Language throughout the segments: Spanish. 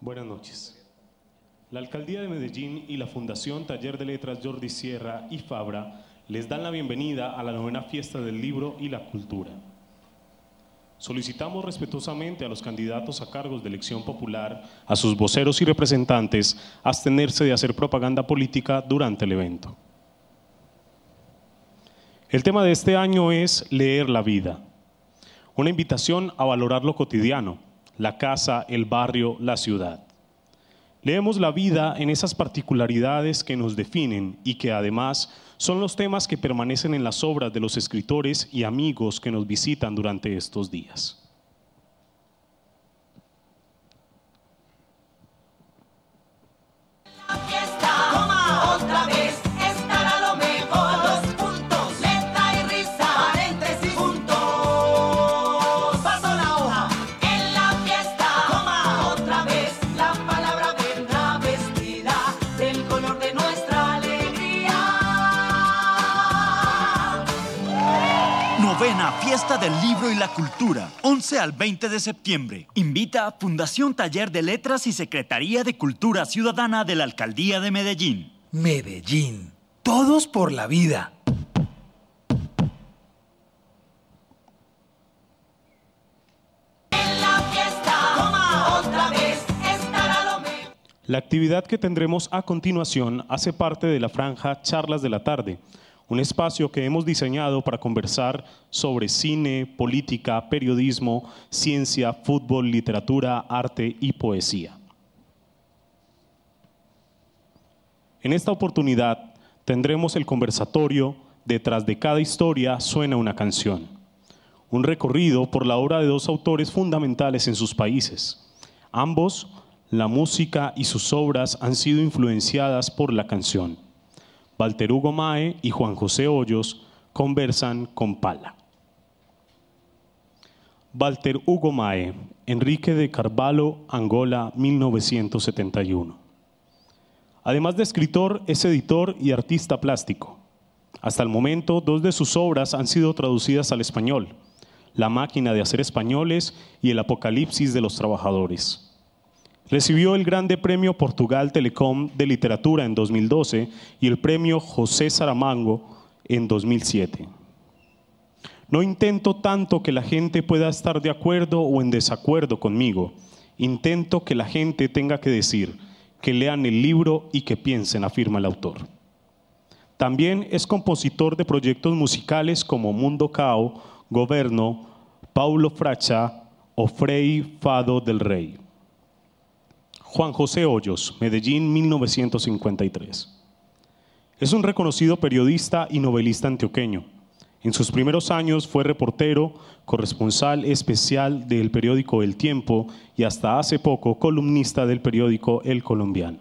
Buenas noches. La Alcaldía de Medellín y la Fundación Taller de Letras Jordi Sierra y Fabra les dan la bienvenida a la novena fiesta del libro y la cultura. Solicitamos respetuosamente a los candidatos a cargos de elección popular, a sus voceros y representantes, abstenerse de hacer propaganda política durante el evento. El tema de este año es leer la vida, una invitación a valorar lo cotidiano, la casa, el barrio, la ciudad. Leemos la vida en esas particularidades que nos definen y que además son los temas que permanecen en las obras de los escritores y amigos que nos visitan durante estos días. Cultura, 11 al 20 de septiembre. Invita a Fundación Taller de Letras y Secretaría de Cultura Ciudadana de la Alcaldía de Medellín. Medellín. Todos por la vida. La actividad que tendremos a continuación hace parte de la franja Charlas de la Tarde, un espacio que hemos diseñado para conversar sobre cine, política, periodismo, ciencia, fútbol, literatura, arte y poesía. En esta oportunidad tendremos el conversatorio Detrás de cada historia suena una canción, un recorrido por la obra de dos autores fundamentales en sus países. Ambos, la música y sus obras han sido influenciadas por la canción. Walter Hugo Mae y Juan José Hoyos conversan con Pala. Walter Hugo Mae, Enrique de Carvalho, Angola, 1971. Además de escritor, es editor y artista plástico. Hasta el momento, dos de sus obras han sido traducidas al español, La máquina de hacer españoles y El apocalipsis de los trabajadores. Recibió el Grande Premio Portugal Telecom de Literatura en 2012 y el Premio José Saramango en 2007. No intento tanto que la gente pueda estar de acuerdo o en desacuerdo conmigo. Intento que la gente tenga que decir, que lean el libro y que piensen, afirma el autor. También es compositor de proyectos musicales como Mundo Cao, Gobierno, Paulo Fracha o Frei Fado del Rey. Juan José Hoyos, Medellín 1953. Es un reconocido periodista y novelista antioqueño. En sus primeros años fue reportero, corresponsal especial del periódico El Tiempo y hasta hace poco columnista del periódico El Colombiano.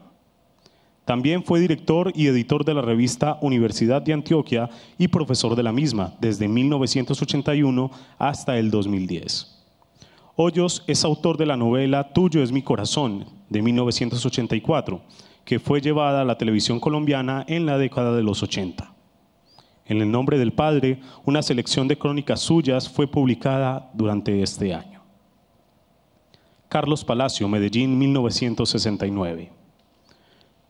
También fue director y editor de la revista Universidad de Antioquia y profesor de la misma desde 1981 hasta el 2010. Hoyos es autor de la novela Tuyo es mi corazón, de 1984, que fue llevada a la televisión colombiana en la década de los 80. En el nombre del Padre, una selección de crónicas suyas fue publicada durante este año. Carlos Palacio, Medellín, 1969.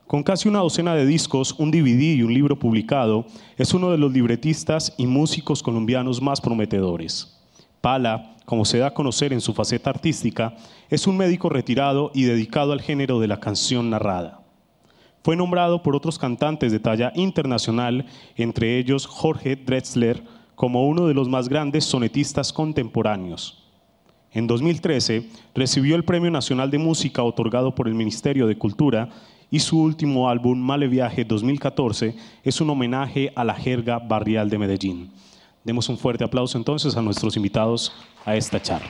Con casi una docena de discos, un DVD y un libro publicado, es uno de los libretistas y músicos colombianos más prometedores. Pala, como se da a conocer en su faceta artística, es un médico retirado y dedicado al género de la canción narrada. Fue nombrado por otros cantantes de talla internacional, entre ellos Jorge Drexler, como uno de los más grandes sonetistas contemporáneos. En 2013 recibió el Premio Nacional de Música otorgado por el Ministerio de Cultura y su último álbum, Male 2014, es un homenaje a la jerga barrial de Medellín. Demos un fuerte aplauso entonces a nuestros invitados a esta charla.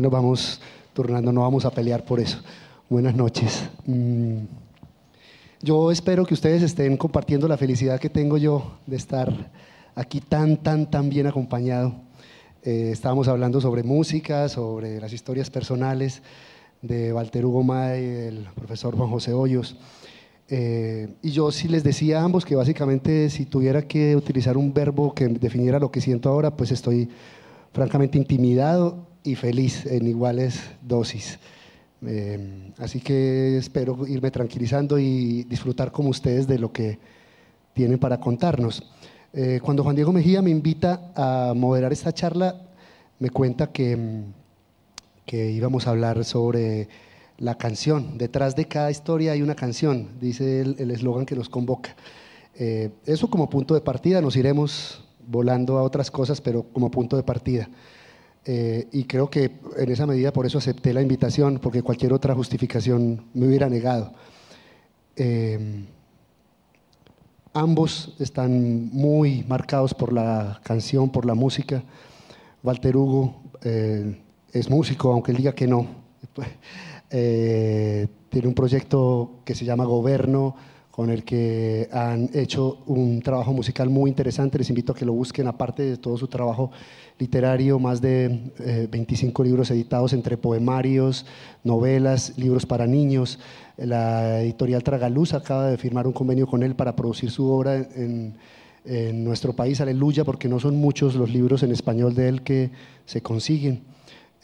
nos vamos turnando, no vamos a pelear por eso. Buenas noches. Mm, yo espero que ustedes estén compartiendo la felicidad que tengo yo de estar aquí tan, tan, tan bien acompañado. Eh, estábamos hablando sobre música, sobre las historias personales de Walter Hugo May, el profesor Juan José Hoyos. Eh, y yo sí les decía a ambos que básicamente si tuviera que utilizar un verbo que definiera lo que siento ahora, pues estoy francamente intimidado y feliz en iguales dosis. Em, así que espero irme tranquilizando y disfrutar como ustedes de lo que tienen para contarnos. Eh, cuando Juan Diego Mejía me invita a moderar esta charla, me cuenta que, em, que íbamos a hablar sobre la canción. Detrás de cada historia hay una canción, dice el eslogan que nos convoca. Eh, eso como punto de partida, nos iremos volando a otras cosas, pero como punto de partida. Eh, y creo que en esa medida por eso acepté la invitación, porque cualquier otra justificación me hubiera negado. Eh, ambos están muy marcados por la canción, por la música. Walter Hugo eh, es músico, aunque él diga que no. tiene un proyecto que se llama Goberno, con el que han hecho un trabajo musical muy interesante. Les invito a que lo busquen, aparte de todo su trabajo literario, más de 25 eh, libros editados entre poemarios, novelas, libros para niños. La editorial Tragaluz acaba de firmar un convenio con él para producir su obra en, nuestro país, aleluya, porque no son muchos los libros en español de él que se consiguen.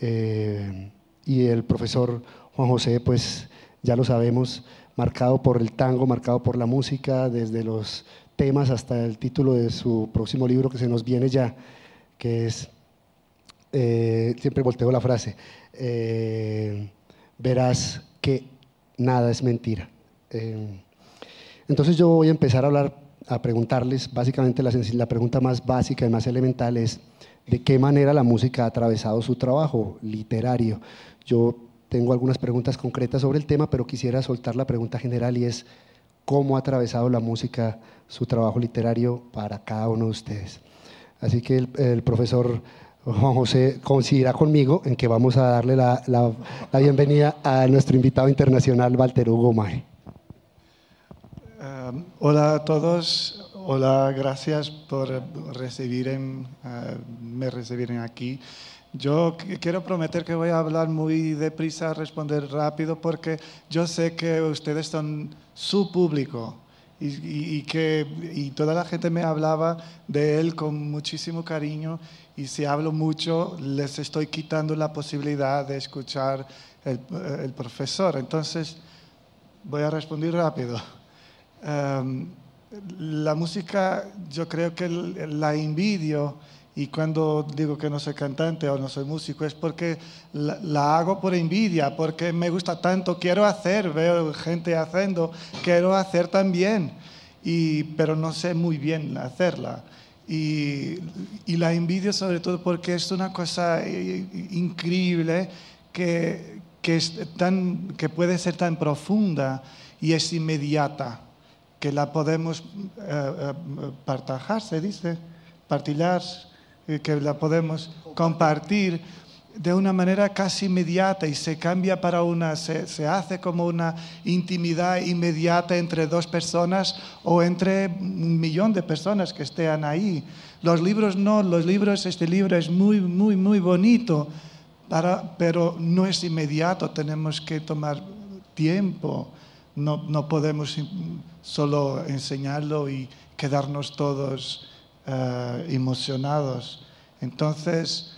Eh, y el profesor Juan José, pues ya lo sabemos, marcado por el tango, marcado por la música, desde los temas hasta el título de su próximo libro que se nos viene ya, que es, eh, siempre volteo la frase, eh, verás que nada es mentira. Eh, entonces yo voy a empezar a hablar, a preguntarles, básicamente la, pregunta más básica y más elemental es, ¿de qué manera la música ha atravesado su trabajo literario? Yo tengo algunas preguntas concretas sobre el tema, pero quisiera soltar la pregunta general y es, ¿cómo ha atravesado la música su trabajo literario para cada uno de ustedes? Así que el, profesor Juan José coincidirá conmigo en que vamos a darle la, bienvenida a nuestro invitado internacional, Walter Hugo Mae. Um, hola a todos, hola, gracias por recibirme, eh, me recibirme aquí. Yo quiero prometer que voy a hablar muy deprisa, responder rápido, porque yo sé que ustedes son su público y, que toda la gente me hablaba de él con muchísimo cariño y si hablo mucho les estoy quitando la posibilidad de escuchar el, profesor. Entonces voy a responder rápido. Em, la música yo creo que la envidio y cuando digo que no soy cantante o no soy músico es porque la, hago por envidia, porque me gusta tanto, quiero hacer, veo gente haciendo, quiero hacer también, y, pero no sé muy bien hacerla. Y, la envidio sobre todo porque es una cosa eh, eh, increíble que, es tan, que puede ser tan profunda y es inmediata, que la podemos eh, partajarse, se dice, partillar que la podemos compartir de una manera casi inmediata y se cambia para una, se, hace como una intimidad inmediata entre dos personas o entre un millón de personas que estén ahí. Los libros no, los libros, este libro es muy, muy, muy bonito, para, pero no es inmediato, tenemos que tomar tiempo, no, no podemos solo enseñarlo y quedarnos todos eh, emocionados. Entonces,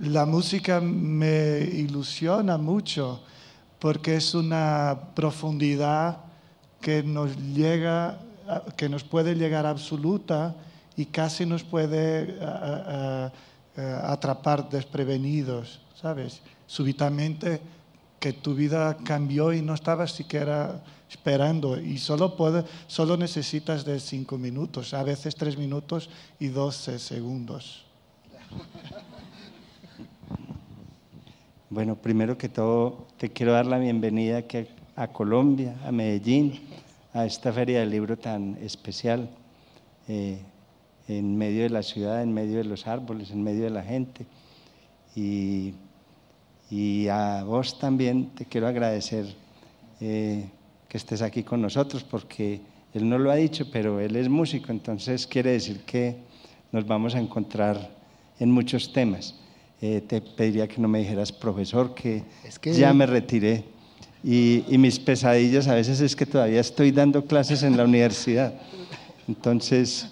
la música me ilusiona mucho porque es una profundidad que nos llega, que nos puede llegar absoluta y casi nos puede atrapar desprevenidos, ¿sabes? Súbitamente que tu vida cambió y no estabas siquiera esperando y solo, puede, solo necesitas de cinco minutos, a veces tres minutos y doce segundos. Bueno, primero que todo, te quiero dar la bienvenida aquí a Colombia, a Medellín, a esta feria del libro tan especial, eh, en medio de la ciudad, en medio de los árboles, en medio de la gente. Y, a vos también te quiero agradecer eh, estés aquí con nosotros porque él no lo ha dicho, pero él es músico, entonces quiere decir que nos vamos a encontrar en muchos temas. Eh, te pediría que no me dijeras, profesor, que, ya me retiré. Y, y, mis pesadillas a veces es que todavía estoy dando clases en la universidad. Entonces,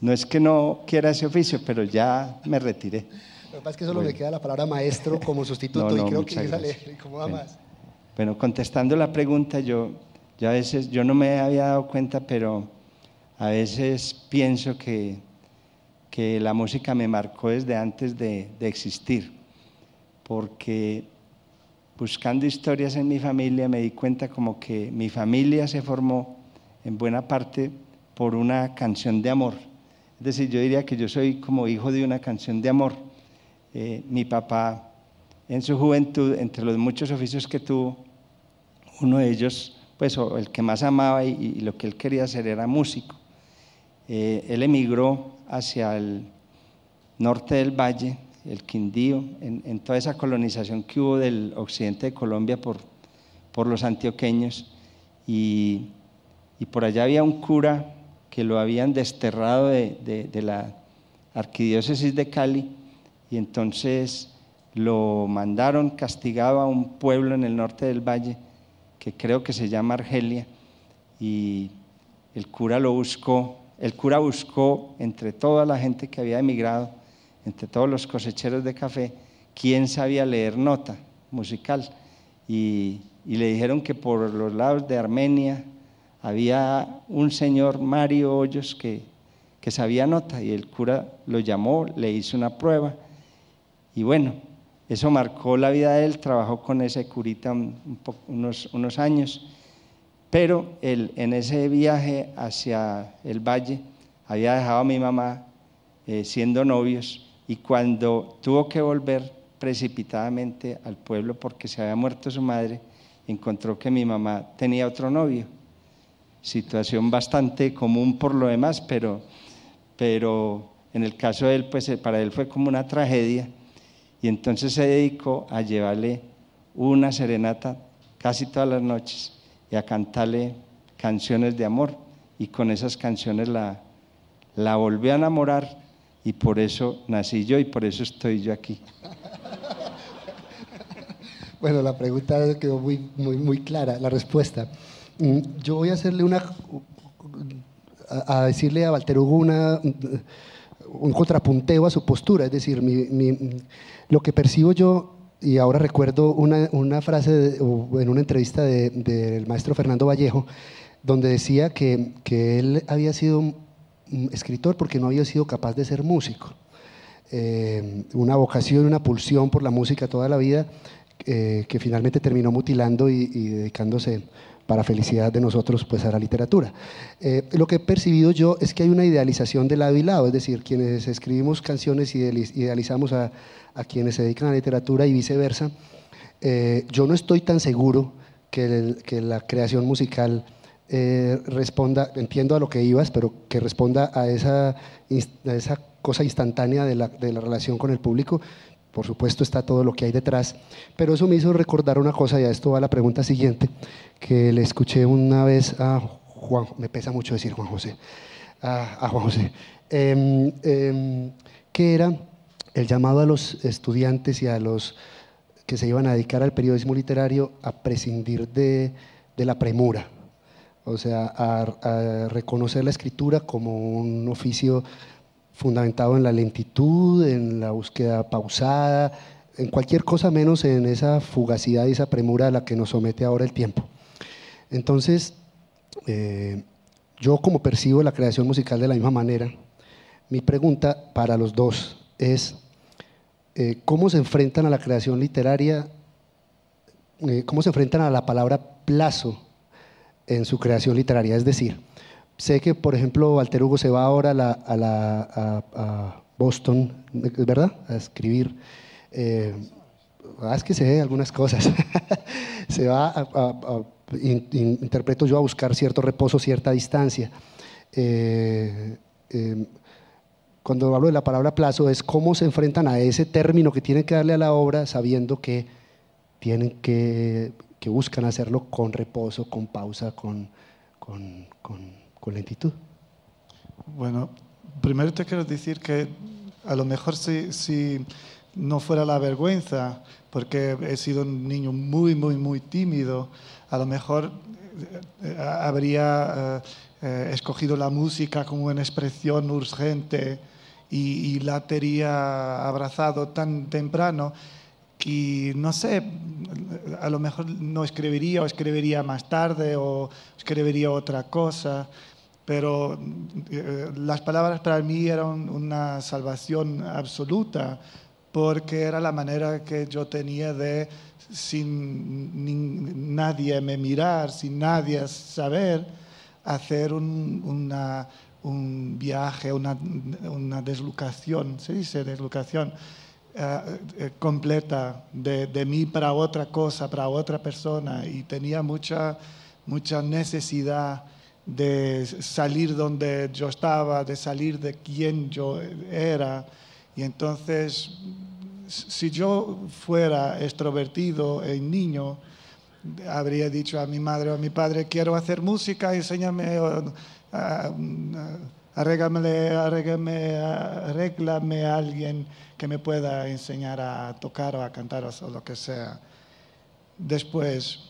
no es que no quiera ese oficio, pero ya me retiré. Lo que pasa es que solo le queda la palabra maestro como sustituto y creo que más. Bueno, contestando la pregunta, yo yo a veces, yo no me había dado cuenta, pero a veces pienso que, que la música me marcó desde antes de, de existir, porque buscando historias en mi familia me di cuenta como que mi familia se formó en buena parte por una canción de amor. Es decir, yo diría que yo soy como hijo de una canción de amor. Eh, mi papá en su juventud, entre los muchos oficios que tuvo, uno de ellos pues el que más amaba y, lo que él quería hacer era músico. Eh, él emigró hacia el norte del valle, el Quindío, en, toda esa colonización que hubo del occidente de Colombia por, por los antioqueños, y, por allá había un cura que lo habían desterrado de, de la arquidiócesis de Cali, y entonces lo mandaron castigado a un pueblo en el norte del valle que creo que se llama Argelia, y el cura lo buscó, el cura buscó entre toda la gente que había emigrado, entre todos los cosecheros de café, quién sabía leer nota musical. Y, le dijeron que por los lados de Armenia había un señor, Mario Hoyos, que, que sabía nota, y el cura lo llamó, le hizo una prueba, y bueno, eso marcó la vida de él, trabajó con ese curita unos, años, pero él, en ese viaje hacia el valle había dejado a mi mamá eh, siendo novios y cuando tuvo que volver precipitadamente al pueblo porque se había muerto su madre, encontró que mi mamá tenía otro novio. Situación bastante común por lo demás, pero, pero en el caso de él, pues eh, para él fue como una tragedia y entonces se dedicó a llevarle una serenata casi todas las noches y a cantarle canciones de amor. Y con esas canciones la, la volví a enamorar y por eso nací yo y por eso estoy yo aquí. Bueno, la pregunta quedó muy, muy, muy clara, la respuesta. Mm, yo voy a hacerle una. a decirle a Walter Hugo un contrapunteo a su postura, es decir, lo que percibo yo, y ahora recuerdo una, frase en una entrevista del maestro Fernando Vallejo, donde decía que, él había sido escritor porque no había sido capaz de ser músico. Eh, una vocación, una pulsión por la música toda la vida, eh, que finalmente terminó mutilando y, y dedicándose para felicidad de nosotros, pues a la literatura. Eh, lo que he percibido yo es que hay una idealización de lado y lado, es decir, quienes escribimos canciones idealizamos a, quienes se dedican a la literatura y viceversa. Eh, yo no estoy tan seguro que, la creación musical... Eh, responda, entiendo a lo que ibas, pero que responda a esa, esa cosa instantánea de la, de la, relación con el público. Por supuesto está todo lo que hay detrás, pero eso me hizo recordar una cosa, y a esto va la pregunta siguiente, que le escuché una vez a Juan, me pesa mucho decir Juan José, a, Juan José, em, em, que era el llamado a los estudiantes y a los que se iban a dedicar al periodismo literario a prescindir de, la premura, o sea, a reconocer la escritura como un oficio fundamentado en la lentitud, en la búsqueda pausada, en cualquier cosa menos en esa fugacidad y esa premura a la que nos somete ahora el tiempo. Entonces, eh, yo como percibo la creación musical de la misma manera, mi pregunta para los dos es, eh, ¿cómo se enfrentan a la creación literaria? Eh, ¿Cómo se enfrentan a la palabra plazo en su creación literaria? Es decir, Sé que, por ejemplo, Walter Hugo se va ahora a, la, Boston, ¿verdad? A escribir. Eh, ah, que se algunas cosas. se va a, interpreto yo a buscar cierto reposo, cierta distancia. Eh, em, cuando hablo de la palabra plazo es cómo se enfrentan a ese término que tienen que darle a la obra sabiendo que tienen que, buscan hacerlo con reposo, con pausa, con bueno, primero te quiero decir que a lo mejor si, no fuera la vergüenza, porque he sido un niño muy, muy, muy tímido, a lo mejor eh, eh, habría eh, escogido la música como una expresión urgente y, la tería abrazado tan temprano que, no sé, a lo mejor no escribiría o escribiría más tarde o escribiría otra cosa pero eh, las palabras para mí eran una salvación absoluta porque era la manera que yo tenía de, sin nadie me mirar, sin nadie saber, hacer un, un viaje, una, una deslocación, se dice deslocación, eh, eh, completa de, de, mí para otra cosa, para otra persona, y tenía mucha, mucha necesidad de salir donde yo estaba, de salir de quién yo era. Y entonces, si yo fuera extrovertido en niño, habría dicho a mi madre o a mi padre, quiero hacer música, enséñame, arréglame, arréglame, a alguien que me pueda enseñar a tocar o a cantar o lo que sea. Después,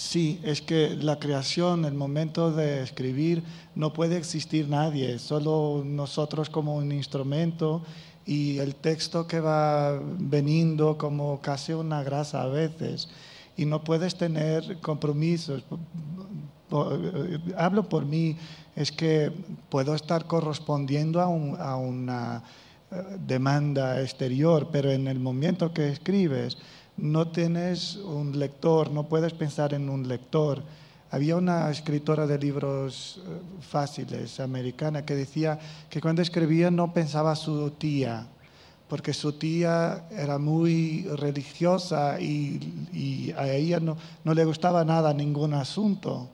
Sí, es que la creación, el momento de escribir, no puede existir nadie, solo nosotros como un instrumento y el texto que va veniendo como casi una grasa a veces. Y no puedes tener compromisos. Eh, hablo por mí, es que puedo estar correspondiendo a, a una eh, demanda exterior, pero en el momento que escribes, no tienes un lector, no puedes pensar en un lector. Había una escritora de libros eh, fáciles, americana, que decía que cuando escribía no pensaba su tía, porque su tía era muy religiosa y, a ella no, no, le gustaba nada ningún asunto.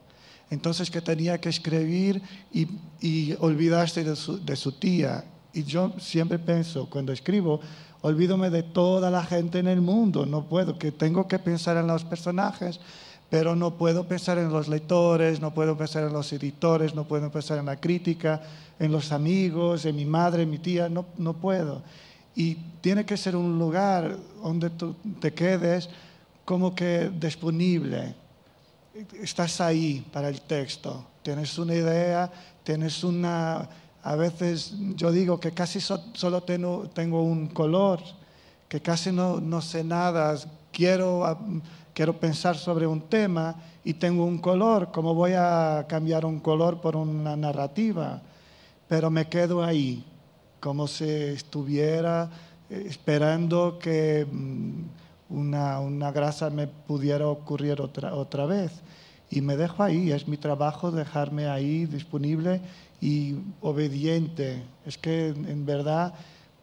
Entonces que tenía que escribir y, olvidarse de su tía. Y yo siempre pienso, cuando escribo, olvídome de toda la gente en el mundo, no puedo, que tengo que pensar en los personajes, pero no puedo pensar en los lectores, no puedo pensar en los editores, no puedo pensar en la crítica, en los amigos, en mi madre, en mi tía, no, no puedo. Y tiene que ser un lugar donde tú te quedes como que disponible. Estás ahí para el texto, tienes una idea, tienes una a veces yo digo que casi solo tengo, tengo, un color, que casi no, no sé nada, quiero, quiero pensar sobre un tema y tengo un color, ¿cómo voy a cambiar un color por una narrativa? Pero me quedo ahí, como si estuviera eh, esperando que mm, una, una grasa me pudiera ocurrir otra, otra vez. Y me dejo ahí, es mi trabajo dejarme ahí disponible y obediente. Es que en verdad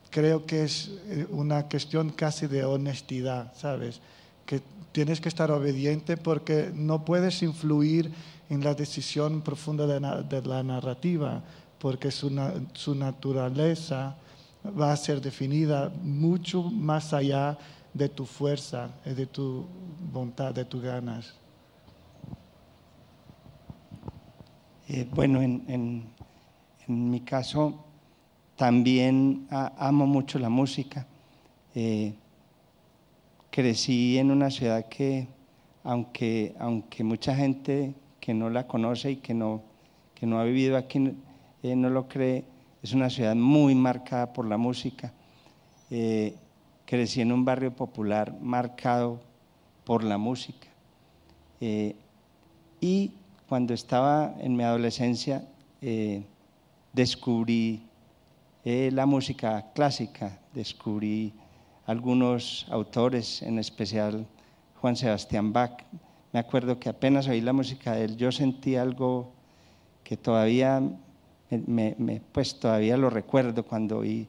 creo que es eh, una cuestión casi de honestidad, ¿sabes? Que tienes que estar obediente porque no puedes influir en la decisión profunda de, la, narrativa, porque su, su naturaleza va a ser definida mucho más allá de tu fuerza, eh, de tu voluntad, de tus ganas. Eh, bueno, en, en mi caso, también amo mucho la música. Eh, crecí en una ciudad que, aunque, aunque mucha gente que no la conoce y que no, que no ha vivido aquí eh, no lo cree, es una ciudad muy marcada por la música. Eh, crecí en un barrio popular marcado por la música. y cuando estaba en mi adolescencia, descubrí eh, la música clásica, descubrí algunos autores, en especial Juan Sebastián Bach. Me acuerdo que apenas oí la música de él, yo sentí algo que todavía, me, pues todavía lo recuerdo cuando oí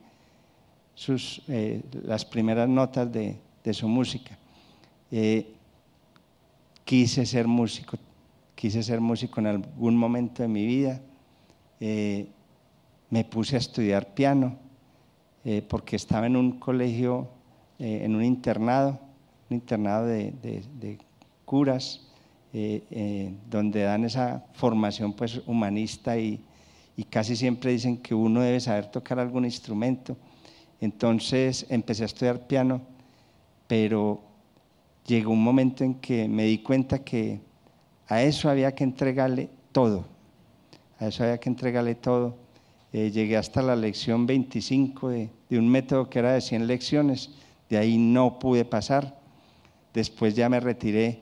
sus, eh, las primeras notas de, su música. Eh, quise ser músico, quise ser músico en algún momento de mi vida me puse a estudiar piano eh, porque estaba en un colegio, eh, en un internado, un internado de, curas, eh, donde dan esa formación pues, humanista y casi siempre dicen que uno debe saber tocar algún instrumento. Entonces empecé a estudiar piano, pero llegó un momento en que me di cuenta que a eso había que entregarle todo, a eso había que entregarle todo eh, llegué hasta la lección 25 de, un método que era de 100 lecciones, de ahí no pude pasar, después ya me retiré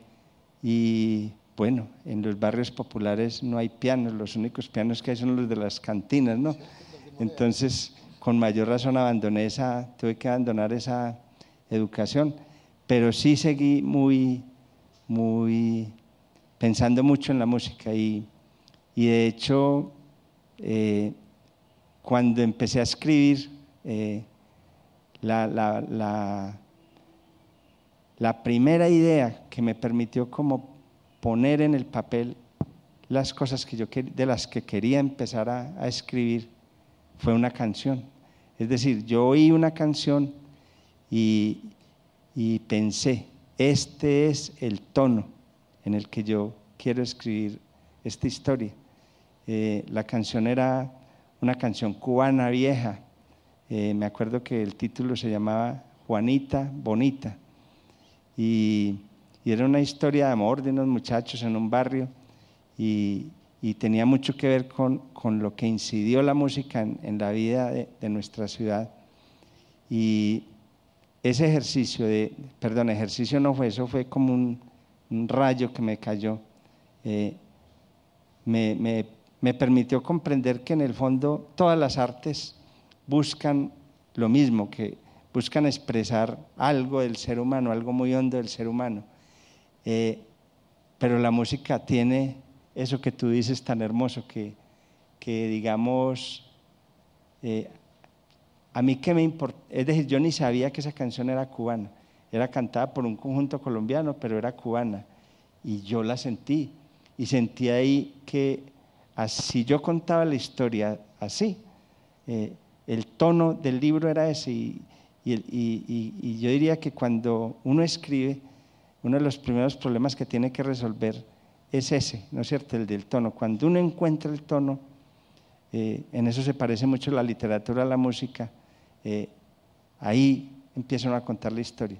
y bueno, en los barrios populares no hay pianos, los únicos pianos que hay son los de las cantinas, ¿no? Entonces, con mayor razón abandoné esa, tuve que abandonar esa educación, pero sí seguí muy, muy pensando mucho en la música y, y de hecho eh, cuando empecé a escribir, eh, la, la, primera idea que me permitió como poner en el papel las cosas que yo de las que quería empezar a, escribir fue una canción. Es decir, yo oí una canción y, pensé, este es el tono en el que yo quiero escribir esta historia. Eh, la canción era una canción cubana vieja. Eh, me acuerdo que el título se llamaba Juanita Bonita. Y, era una historia de amor de unos muchachos en un barrio y, tenía mucho que ver con, lo que incidió la música en, la vida de, nuestra ciudad. Y ese ejercicio de, perdón, ejercicio no fue, eso fue como un, rayo que me cayó. Eh, me, me me permitió comprender que en el fondo todas las artes buscan lo mismo, que buscan expresar algo del ser humano, algo muy hondo del ser humano. Eh, pero la música tiene eso que tú dices tan hermoso, que, que digamos, eh, a mí qué me importa, es decir, yo ni sabía que esa canción era cubana, era cantada por un conjunto colombiano, pero era cubana, y yo la sentí, y sentí ahí que Ah, si yo contaba la historia así, eh, el tono del libro era ese y, yo diría que cuando uno escribe, uno de los primeros problemas que tiene que resolver es ese, ¿no es cierto? El del tono. Cuando uno encuentra el tono, eh, en eso se parece mucho la literatura a la música, eh, ahí empiezan a contar la historia.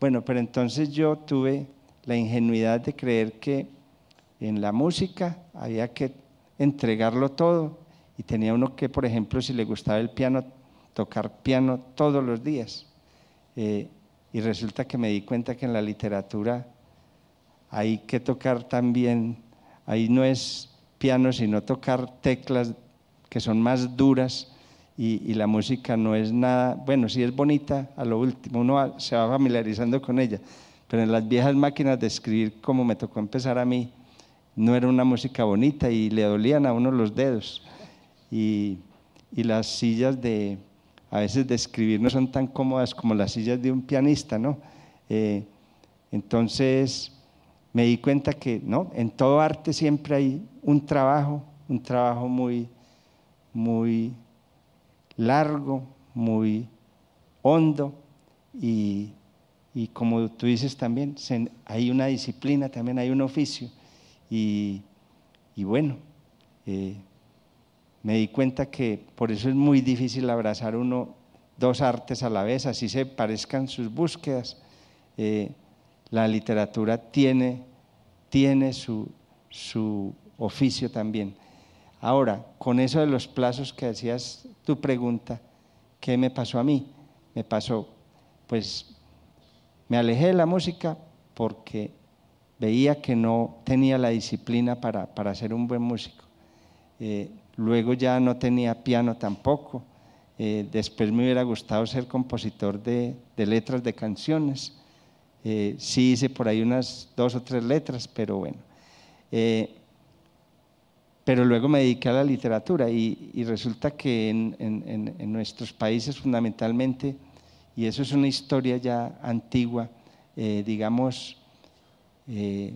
Bueno, pero entonces yo tuve la ingenuidad de creer que en la música había que entregarlo todo. Y tenía uno que, por ejemplo, si le gustaba el piano, tocar piano todos los días. Eh, y resulta que me di cuenta que en la literatura hay que tocar también, ahí no es piano, sino tocar teclas que son más duras y, la música no es nada, bueno, si es bonita a lo último, uno se va familiarizando con ella, pero en las viejas máquinas de escribir, como me tocó empezar a mí, no era una música bonita y le dolían a uno los dedos. Y, las sillas de, a veces de escribir no son tan cómodas como las sillas de un pianista, ¿no? Eh, entonces me di cuenta que, ¿no? En todo arte siempre hay un trabajo, un trabajo muy, muy largo, muy hondo y, y como tú dices también, hay una disciplina, también hay un oficio. Y, bueno, eh, me di cuenta que por eso es muy difícil abrazar uno dos artes a la vez, así se parezcan sus búsquedas. Eh, la literatura tiene, tiene su, su oficio también. Ahora, con eso de los plazos que hacías tu pregunta, ¿qué me pasó a mí? Me pasó, pues me alejé de la música porque veía que no tenía la disciplina para, para ser un buen músico. Eh, luego ya no tenía piano tampoco. Eh, después me hubiera gustado ser compositor de, de letras de canciones. Eh, sí hice por ahí unas dos o tres letras, pero bueno. pero luego me dediqué a la literatura y, y resulta que en, en, en nuestros países fundamentalmente, y eso es una historia ya antigua, digamos, eh,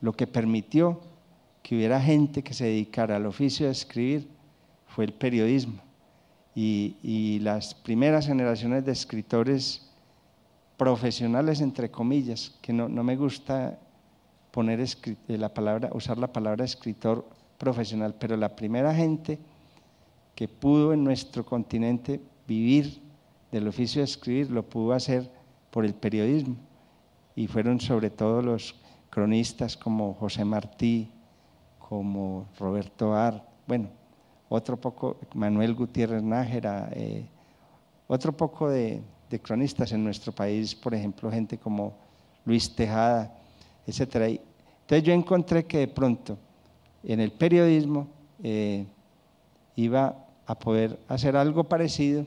lo que permitió que hubiera gente que se dedicara al oficio de escribir fue el periodismo. Y, las primeras generaciones de escritores profesionales, entre comillas, que no, no me gusta poner eh, la palabra, usar la palabra escritor profesional, pero la primera gente que pudo en nuestro continente vivir del oficio de escribir lo pudo hacer por el periodismo y fueron sobre todo los cronistas como José Martí, como Roberto Ar, bueno, otro poco, Manuel Gutiérrez Nájera, eh, otro poco de, cronistas en nuestro país, por ejemplo, gente como Luis Tejada, etcétera. Entonces yo encontré que de pronto en el periodismo eh, iba a poder hacer algo parecido,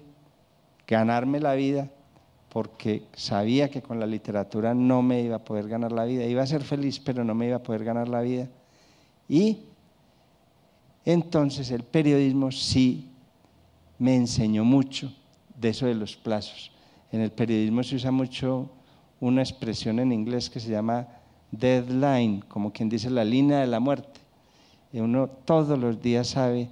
ganarme la vida porque sabía que con la literatura no me iba a poder ganar la vida. Iba a ser feliz, pero no me iba a poder ganar la vida. Y entonces el periodismo sí me enseñó mucho de eso de los plazos. En el periodismo se usa mucho una expresión en inglés que se llama deadline, como quien dice la línea de la muerte. Y uno todos los días sabe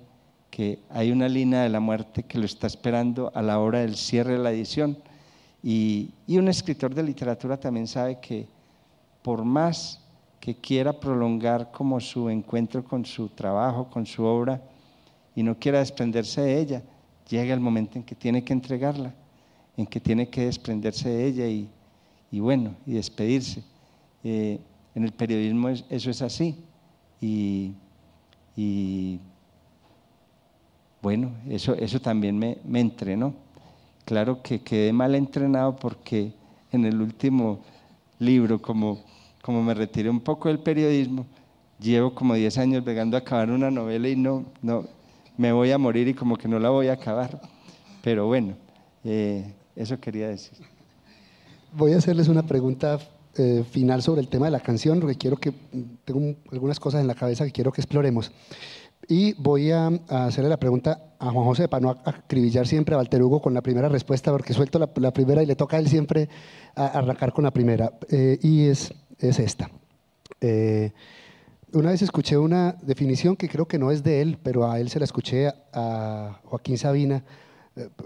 que hay una línea de la muerte que lo está esperando a la hora del cierre de la edición y, un escritor de literatura también sabe que por más que quiera prolongar como su encuentro con su trabajo, con su obra, y no quiera desprenderse de ella, llega el momento en que tiene que entregarla, en que tiene que desprenderse de ella y, bueno, y despedirse. Eh, en el periodismo eso es así. Y, bueno, eso, eso también me, me entrenó. Claro que quedé mal entrenado porque en el último libro, como, como me retiré un poco del periodismo, llevo como 10 años pegando a acabar una novela y no, no, me voy a morir y como que no la voy a acabar. Pero bueno, eh, eso quería decir. Voy a hacerles una pregunta eh, final sobre el tema de la canción, porque quiero que, mm, tengo algunas cosas en la cabeza que quiero que exploremos. Y voy a, hacerle la pregunta a Juan José para no acribillar siempre a Walter Hugo con la primera respuesta, porque suelto la, primera y le toca a él siempre arrancar con la primera. Eh, y es, es esta. Eh, una vez escuché una definición que creo que no es de él, pero a él se la escuché a, Joaquín Sabina,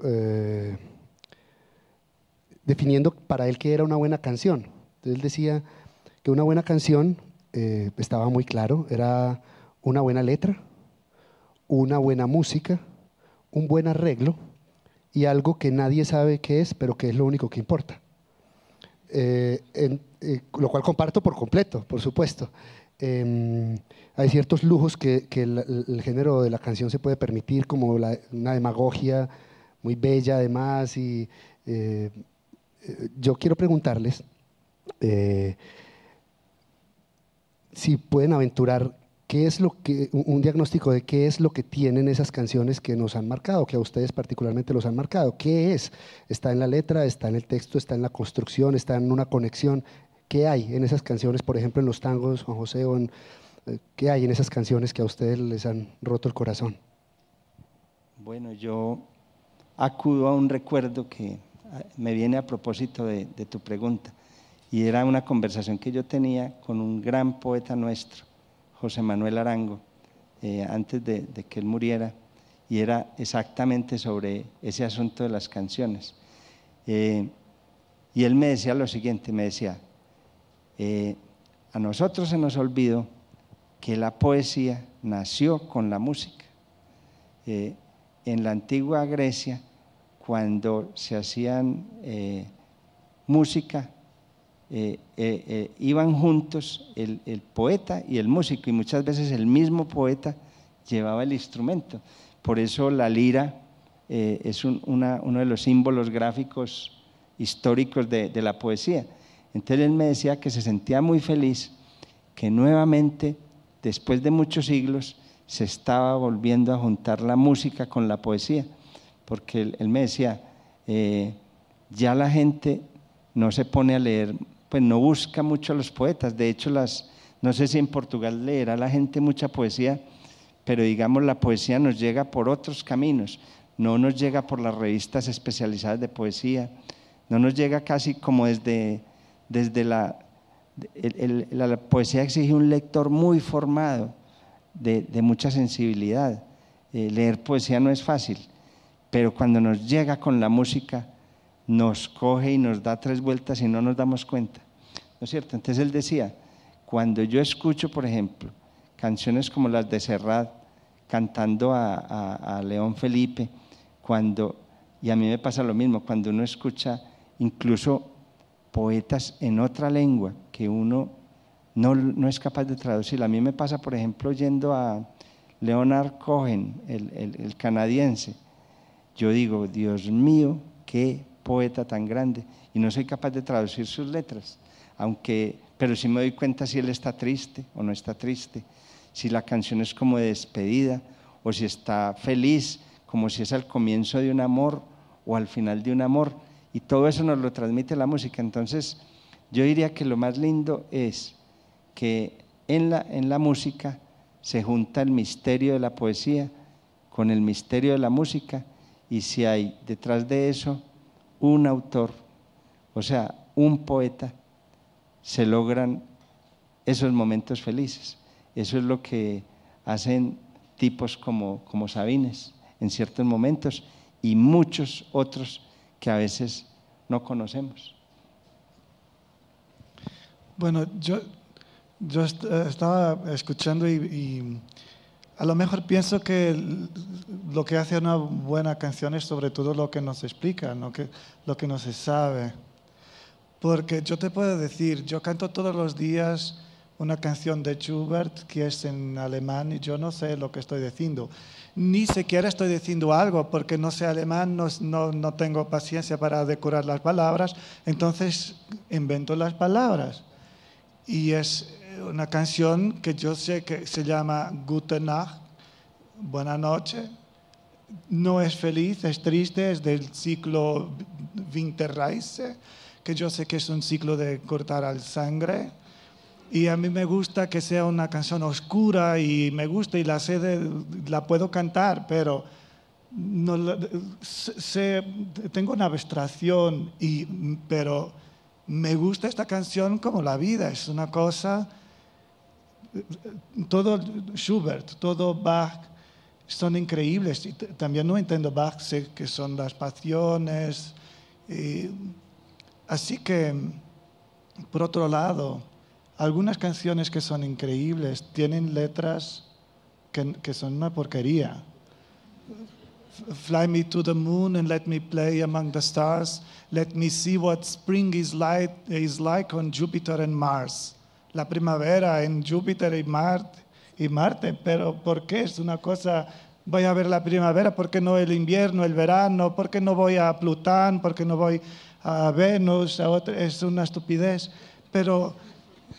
eh, definiendo para él que era una buena canción. Entonces él decía que una buena canción, estaba muy claro, era una buena letra, una buena música, un buen arreglo y algo que nadie sabe qué es, pero que es lo único que importa. Eh, eh, lo cual comparto por completo, por supuesto. Em, hay ciertos lujos que, el, género de la canción se puede permitir, como una demagogia muy bella además. Y eh, yo quiero preguntarles si pueden aventurar ¿Qué es lo que, un diagnóstico de qué es lo que tienen esas canciones que nos han marcado, que a ustedes particularmente los han marcado. ¿Qué es? ¿Está en la letra? ¿Está en el texto? ¿Está en la construcción? ¿Está en una conexión? ¿Qué hay en esas canciones, por ejemplo, en los tangos, Juan José, eh, qué hay en esas canciones que a ustedes les han roto el corazón? Bueno, yo acudo a un recuerdo que ah, me viene a propósito de tu pregunta, y era una conversación que yo tenía con un gran poeta nuestro José Manuel Arango, eh, antes de, que él muriera, y era exactamente sobre ese asunto de las canciones. Eh, y él me decía lo siguiente, me decía, eh, a nosotros se nos olvidó que la poesía nació con la música. en la antigua Grecia, cuando se hacían música, eh, eh, eh, iban juntos el, poeta y el músico, y muchas veces el mismo poeta llevaba el instrumento. Por eso la lira es una, uno de los símbolos gráficos históricos de, la poesía. Entonces él me decía que se sentía muy feliz, que nuevamente, después de muchos siglos, se estaba volviendo a juntar la música con la poesía, porque él, él me decía, ya la gente no se pone a leer pues no busca mucho a los poetas. De hecho, las, no sé si en Portugal leerá la gente mucha poesía, pero digamos la poesía nos llega por otros caminos. No nos llega por las revistas especializadas de poesía, no nos llega casi como desde, desde la, la poesía exige un lector muy formado, de, mucha sensibilidad. Eh, leer poesía no es fácil, pero cuando nos llega con la música, nos coge y nos da tres vueltas y no nos damos cuenta. ¿No es cierto? Entonces él decía, cuando yo escucho, por ejemplo, canciones como las de Serrat, cantando a, León Felipe, cuando, y a mí me pasa lo mismo, cuando uno escucha incluso poetas en otra lengua que uno no, es capaz de traducir. A mí me pasa, por ejemplo, yendo a Leonard Cohen, el, el canadiense, yo digo, Dios mío, qué poeta tan grande y no soy capaz de traducir sus letras, aunque, pero sí me doy cuenta si él está triste o no está triste, si la canción es como de despedida o si está feliz, como si es al comienzo de un amor o al final de un amor. Y todo eso nos lo transmite la música. Entonces, yo diría que lo más lindo es que en la, en la música se junta el misterio de la poesía con el misterio de la música y si hay detrás de eso un autor, o sea, un poeta, se logran esos momentos felices. Eso es lo que hacen tipos como, como Sabines en ciertos momentos y muchos otros que a veces no conocemos. Bueno, yo, yo estaba escuchando y a lo mejor pienso que lo que hace una buena canción es sobre todo lo que nos explica, lo que, lo que no se sabe. Porque yo te puedo decir, yo canto todos los días una canción de Schubert que es en alemán y yo no sé lo que estoy diciendo. Ni siquiera estoy diciendo algo porque no sé alemán, no, no tengo paciencia para decorar las palabras, entonces invento las palabras. Y es, una canción que yo sé que se llama Gute Nacht, Buena Noche. No es feliz, es triste, es del ciclo Winterreise, que yo sé que es un ciclo de cortar al sangre. Y a mí me gusta que sea una canción oscura y me gusta y la sé la puedo cantar, pero no, tengo una abstracción, y, pero me gusta esta canción como la vida, es una cosa todo Schubert, todo Bach son increíbles. Y también no entiendo Bach, sé que son las pasiones. así que, por otro lado, algunas canciones que son increíbles tienen letras que, que son una porquería. Fly me to the moon and let me play among the stars. Let me see what spring is like, is like on Jupiter and Mars la primavera en Júpiter y Marte, y Marte, pero ¿por qué es una cosa? Voy a ver la primavera, ¿por qué no el invierno, el verano? ¿Por qué no voy a Plutón, ¿Por qué no voy a Venus? A otra? Es una estupidez. Pero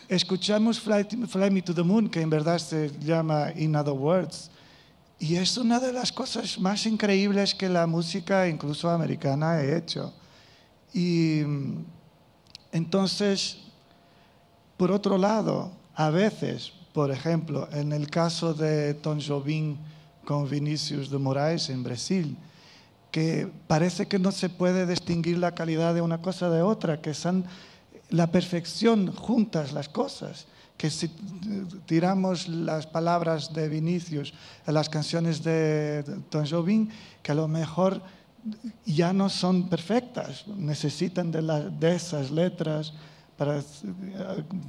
escuchamos Fly, Fly, Me to the Moon, que en verdad se llama In Other Words, y es una de las cosas más increíbles que la música, incluso americana, ha hecho. Y mm, entonces por otro lado, a veces, por ejemplo, en el caso de Tom Jobim con Vinicius de Moraes en Brasil, que parece que no se puede distinguir la calidad de una cosa de otra, que son la perfección juntas las cosas, que si tiramos las palabras de Vinicius a las canciones de Tom Jobim, que a lo mejor ya no son perfectas, necesitan de esas letras,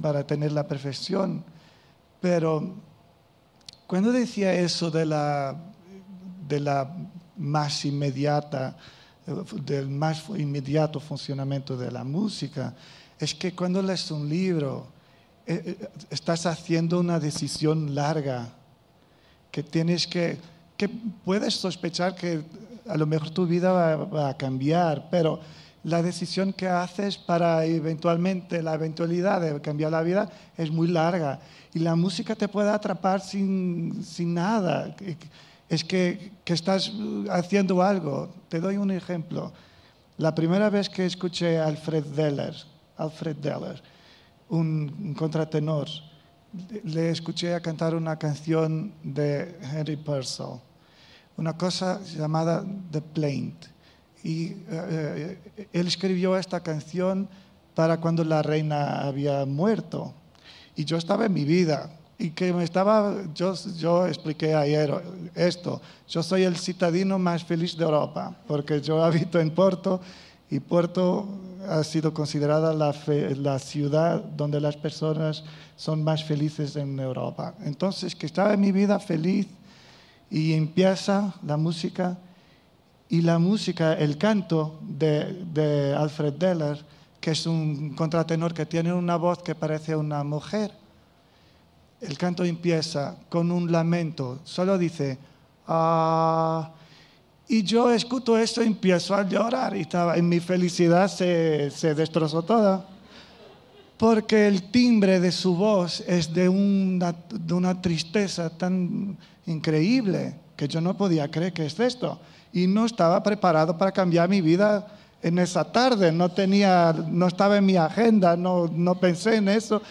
para, tener la perfección. Pero cuando decía eso de la, de la más inmediata, del más inmediato funcionamiento de la música, es que cuando lees un libro, eh, eh, estás haciendo una decisión larga, que tienes que, que puedes sospechar que a lo mejor tu vida va, va a cambiar, pero la decisión que haces para eventualmente, la eventualidad de cambiar la vida es muy larga. Y la música te puede atrapar sin, nada. Es que, estás haciendo algo. Te doy un ejemplo. La primera vez que escuché a Alfred Deller, Alfred Deller, un contratenor, le escuché a cantar una canción de Henry Purcell, una cosa llamada The Plaint y eh, eh, él escribió esta canción para cuando la reina había muerto. Y yo estaba en mi vida. Y que me estaba, yo, yo expliqué ayer esto, yo soy el citadino más feliz de Europa, porque yo habito en Porto y Porto ha sido considerada la, la, ciudad donde las personas son más felices en Europa. Entonces, que estaba en mi vida feliz y empieza la música y la música, el canto de, Alfred Deller, que es un contratenor que tiene una voz que parece una mujer. El canto empieza con un lamento, solo dice, ah, y yo escucho eso y empiezo a llorar y estaba, en mi felicidad se, se destrozó toda, porque el timbre de su voz es de de una tristeza tan increíble que yo no podía creer que es esto y no estaba preparado para cambiar mi vida en esa tarde, no tenía, no estaba en mi agenda, no, no pensé en eso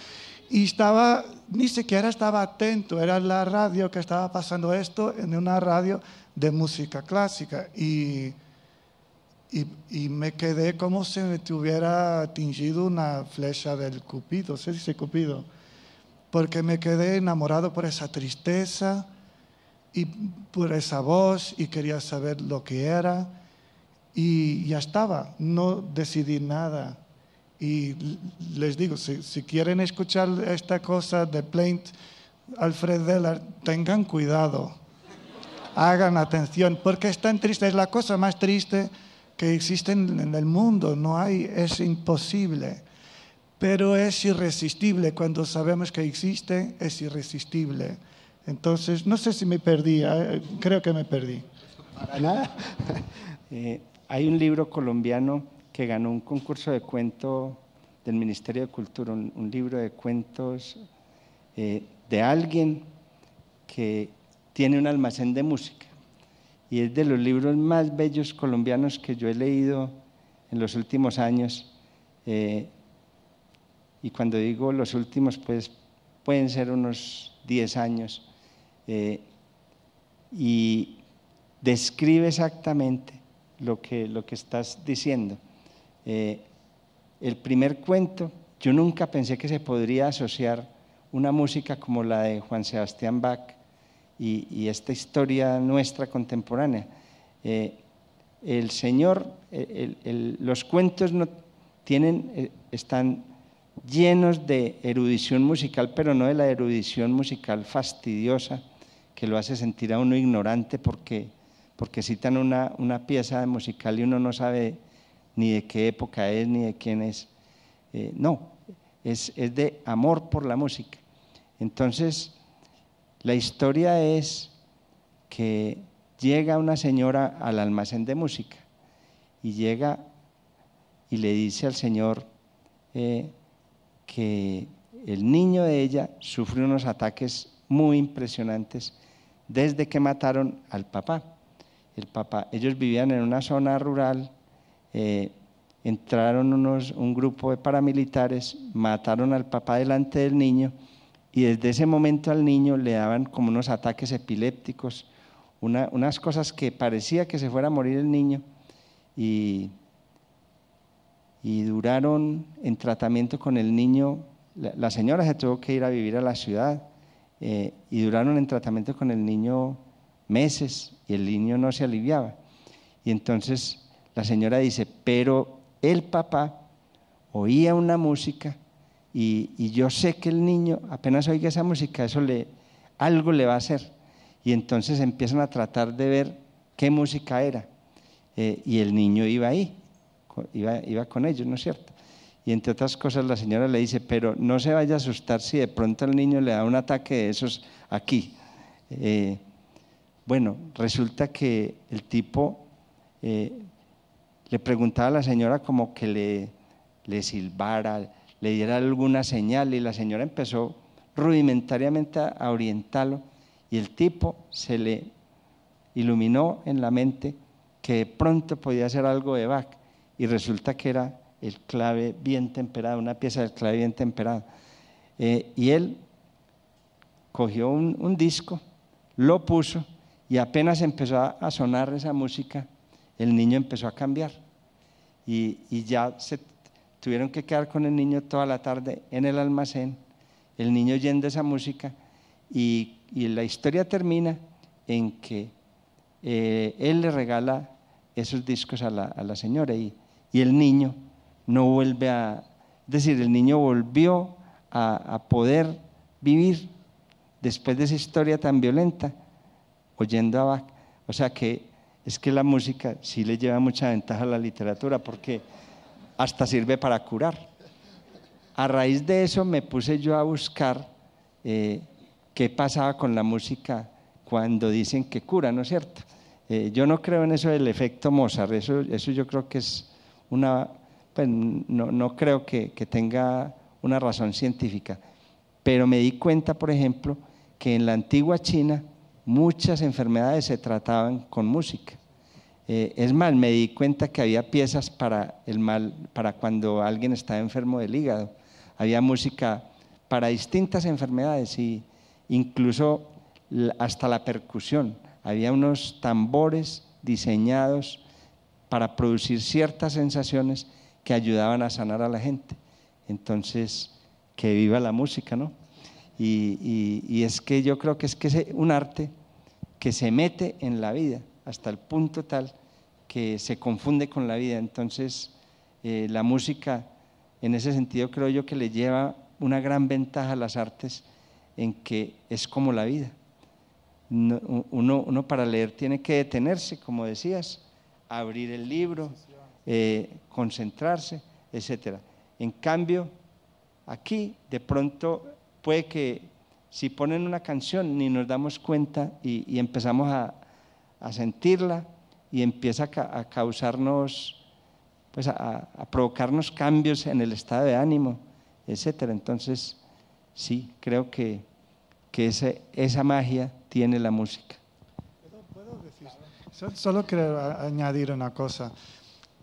y estaba, ni siquiera estaba atento, era la radio que estaba pasando esto en una radio de música clásica y, y, me quedé como si me tuviera tingido una flecha del cupido, se dice cupido, porque me quedé enamorado por esa tristeza, y por esa voz y quería saber lo que era y ya estaba, no decidí nada. Y les digo, si, quieren escuchar esta cosa de Plaint, Alfred Deller, tengan cuidado, hagan atención, porque es tan triste, es la cosa más triste que existe en el mundo, no hay, es imposible, pero es irresistible, cuando sabemos que existe, es irresistible. Entonces, no sé si me perdí, ah, creo que me perdí. Para nada. Eh, hay un libro colombiano que ganó un concurso de cuento del Ministerio de Cultura, un, libro de cuentos eh, de alguien que tiene un almacén de música y es de los libros más bellos colombianos que yo he leído en los últimos años. Eh, y cuando digo los últimos, pues pueden ser unos 10 años. Eh, y describe exactamente lo que, lo que estás diciendo. Eh, el primer cuento, yo nunca pensé que se podría asociar una música como la de Juan Sebastián Bach y, esta historia nuestra contemporánea. Eh, el Señor, los cuentos no tienen, están llenos de erudición musical, pero no de la erudición musical fastidiosa que lo hace sentir a uno ignorante porque, porque citan una, una pieza musical y uno no sabe ni de qué época es, ni de quién es. Eh, no, es, de amor por la música. Entonces, la historia es que llega una señora al almacén de música y llega y le dice al Señor eh, que el niño de ella sufre unos ataques muy impresionantes desde que mataron al papá. El papá. Ellos vivían en una zona rural, eh, entraron unos, un grupo de paramilitares, mataron al papá delante del niño y desde ese momento al niño le daban como unos ataques epilépticos, unas cosas que parecía que se fuera a morir el niño y, duraron en tratamiento con el niño. la señora se tuvo que ir a vivir a la ciudad eh, y duraron en tratamiento con el niño meses y el niño no se aliviaba. Y entonces la señora dice, pero el papá oía una música y, yo sé que el niño apenas oiga esa música, eso le, algo le va a hacer. Y entonces empiezan a tratar de ver qué música era. Eh, y el niño iba ahí, iba, iba con ellos, ¿no es cierto? Y entre otras cosas la señora le dice, pero no se vaya a asustar si de pronto el niño le da un ataque de esos aquí. Eh, bueno, resulta que el tipo eh, le preguntaba a la señora como que le, le silbara, le diera alguna señal y la señora empezó rudimentariamente a orientarlo y el tipo se le iluminó en la mente que de pronto podía hacer algo de back y resulta que era el clave bien temperado, una pieza del clave bien temperado. Eh, y él cogió un, disco, lo puso y apenas empezó a, sonar esa música, el niño empezó a cambiar. Y, ya se tuvieron que quedar con el niño toda la tarde en el almacén, el niño oyendo esa música y, la historia termina en que eh, él le regala esos discos a la, señora y, y el niño no vuelve a... Es decir, el niño volvió a, poder vivir después de esa historia tan violenta oyendo a Bach. O sea que es que la música sí le lleva mucha ventaja a la literatura porque hasta sirve para curar. A raíz de eso me puse yo a buscar eh, qué pasaba con la música cuando dicen que cura, ¿no es cierto? Eh, yo no creo en eso del efecto Mozart, eso, eso yo creo que es una pues, no, creo que, tenga una razón científica. Pero me di cuenta, por ejemplo, que en la antigua China muchas enfermedades se trataban con música. Eh, es más, me di cuenta que había piezas para el mal, para cuando alguien estaba enfermo del hígado. Había música para distintas enfermedades y incluso hasta la percusión. Había unos tambores diseñados para producir ciertas sensaciones que ayudaban a sanar a la gente. Entonces, que viva la música, ¿no? Y, y, es que yo creo que es que es un arte que se mete en la vida hasta el punto tal que se confunde con la vida. Entonces, eh, la música, en ese sentido, creo yo que le lleva una gran ventaja a las artes en que es como la vida. uno, uno para leer tiene que detenerse, como decías, abrir el libro, eh, concentrarse, etc. En cambio, aquí de pronto puede que si ponen una canción ni nos damos cuenta y, empezamos a, sentirla y empieza a, causarnos, pues a, provocarnos cambios en el estado de ánimo, etc. Entonces, sí, creo que, esa magia tiene la música. Solo quiero añadir una cosa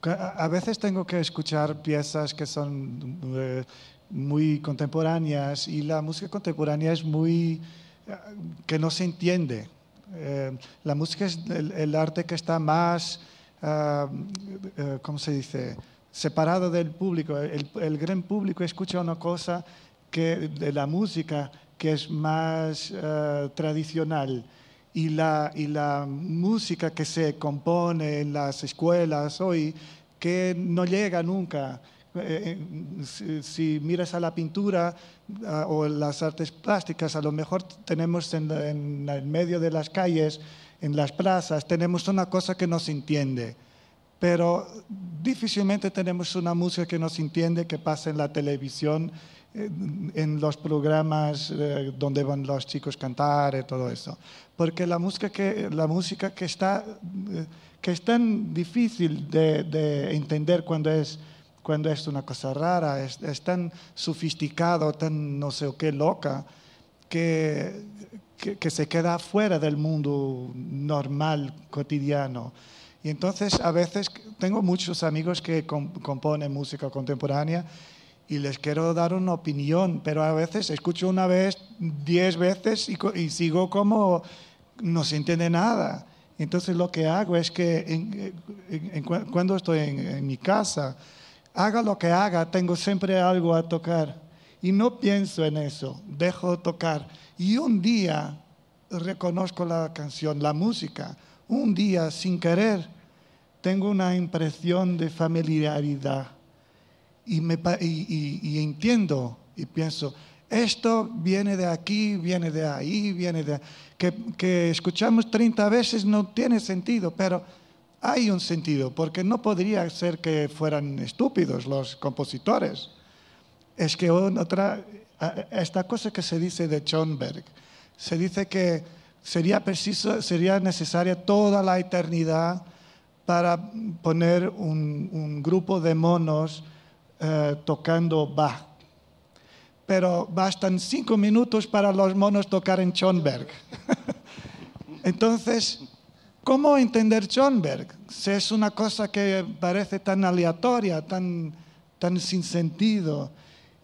a veces tengo que escuchar piezas que son eh, muy contemporáneas y la música contemporánea es muy eh, que no se entiende. Eh, la música es el, arte que está más, ah, ¿cómo se dice?, separado del público. El, gran público escucha una cosa que, de la música que es más tradicional. Y la, y la, música que se compone en las escuelas hoy que no llega nunca. Eh, eh, si, miras a la pintura ah, o las artes plásticas, a lo mejor tenemos en, en, medio de las calles, en las plazas, tenemos una cosa que nos entiende, pero difícilmente tenemos una música que nos entiende que pasa en la televisión, eh, en, los programas donde van los chicos a cantar y todo eso. Porque la música que, la música que está que es tan difícil de, entender cuando es, cuando una cosa rara, es, tan sofisticado, tan no sé qué loca, que, que, se queda fuera del mundo normal, cotidiano. Y entonces a veces tengo muchos amigos que componen música contemporánea y les quiero dar una opinión, pero a veces escucho una vez, diez veces y sigo como no se entiende nada. Entonces lo que hago es que cuando estoy en, mi casa, haga lo que haga, tengo siempre algo a tocar. Y no pienso en eso, dejo tocar. Y un día reconozco la canción, la música. Un día, sin querer, tengo una impresión de familiaridad. Y, me, y entiendo y pienso, esto viene de aquí, viene de ahí, viene de... Que, que escuchamos 30 veces no tiene sentido, pero hay un sentido, porque no podría ser que fueran estúpidos los compositores. Es que otra, esta cosa que se dice de Schoenberg, se dice que sería, preciso, sería necesaria toda la eternidad para poner un, grupo de monos eh, tocando Bach pero bastan cinco minutos para los monos tocar en Schoenberg. Entonces, ¿cómo entender Schoenberg? Si es una cosa que parece tan aleatoria, tan, tan sin sentido.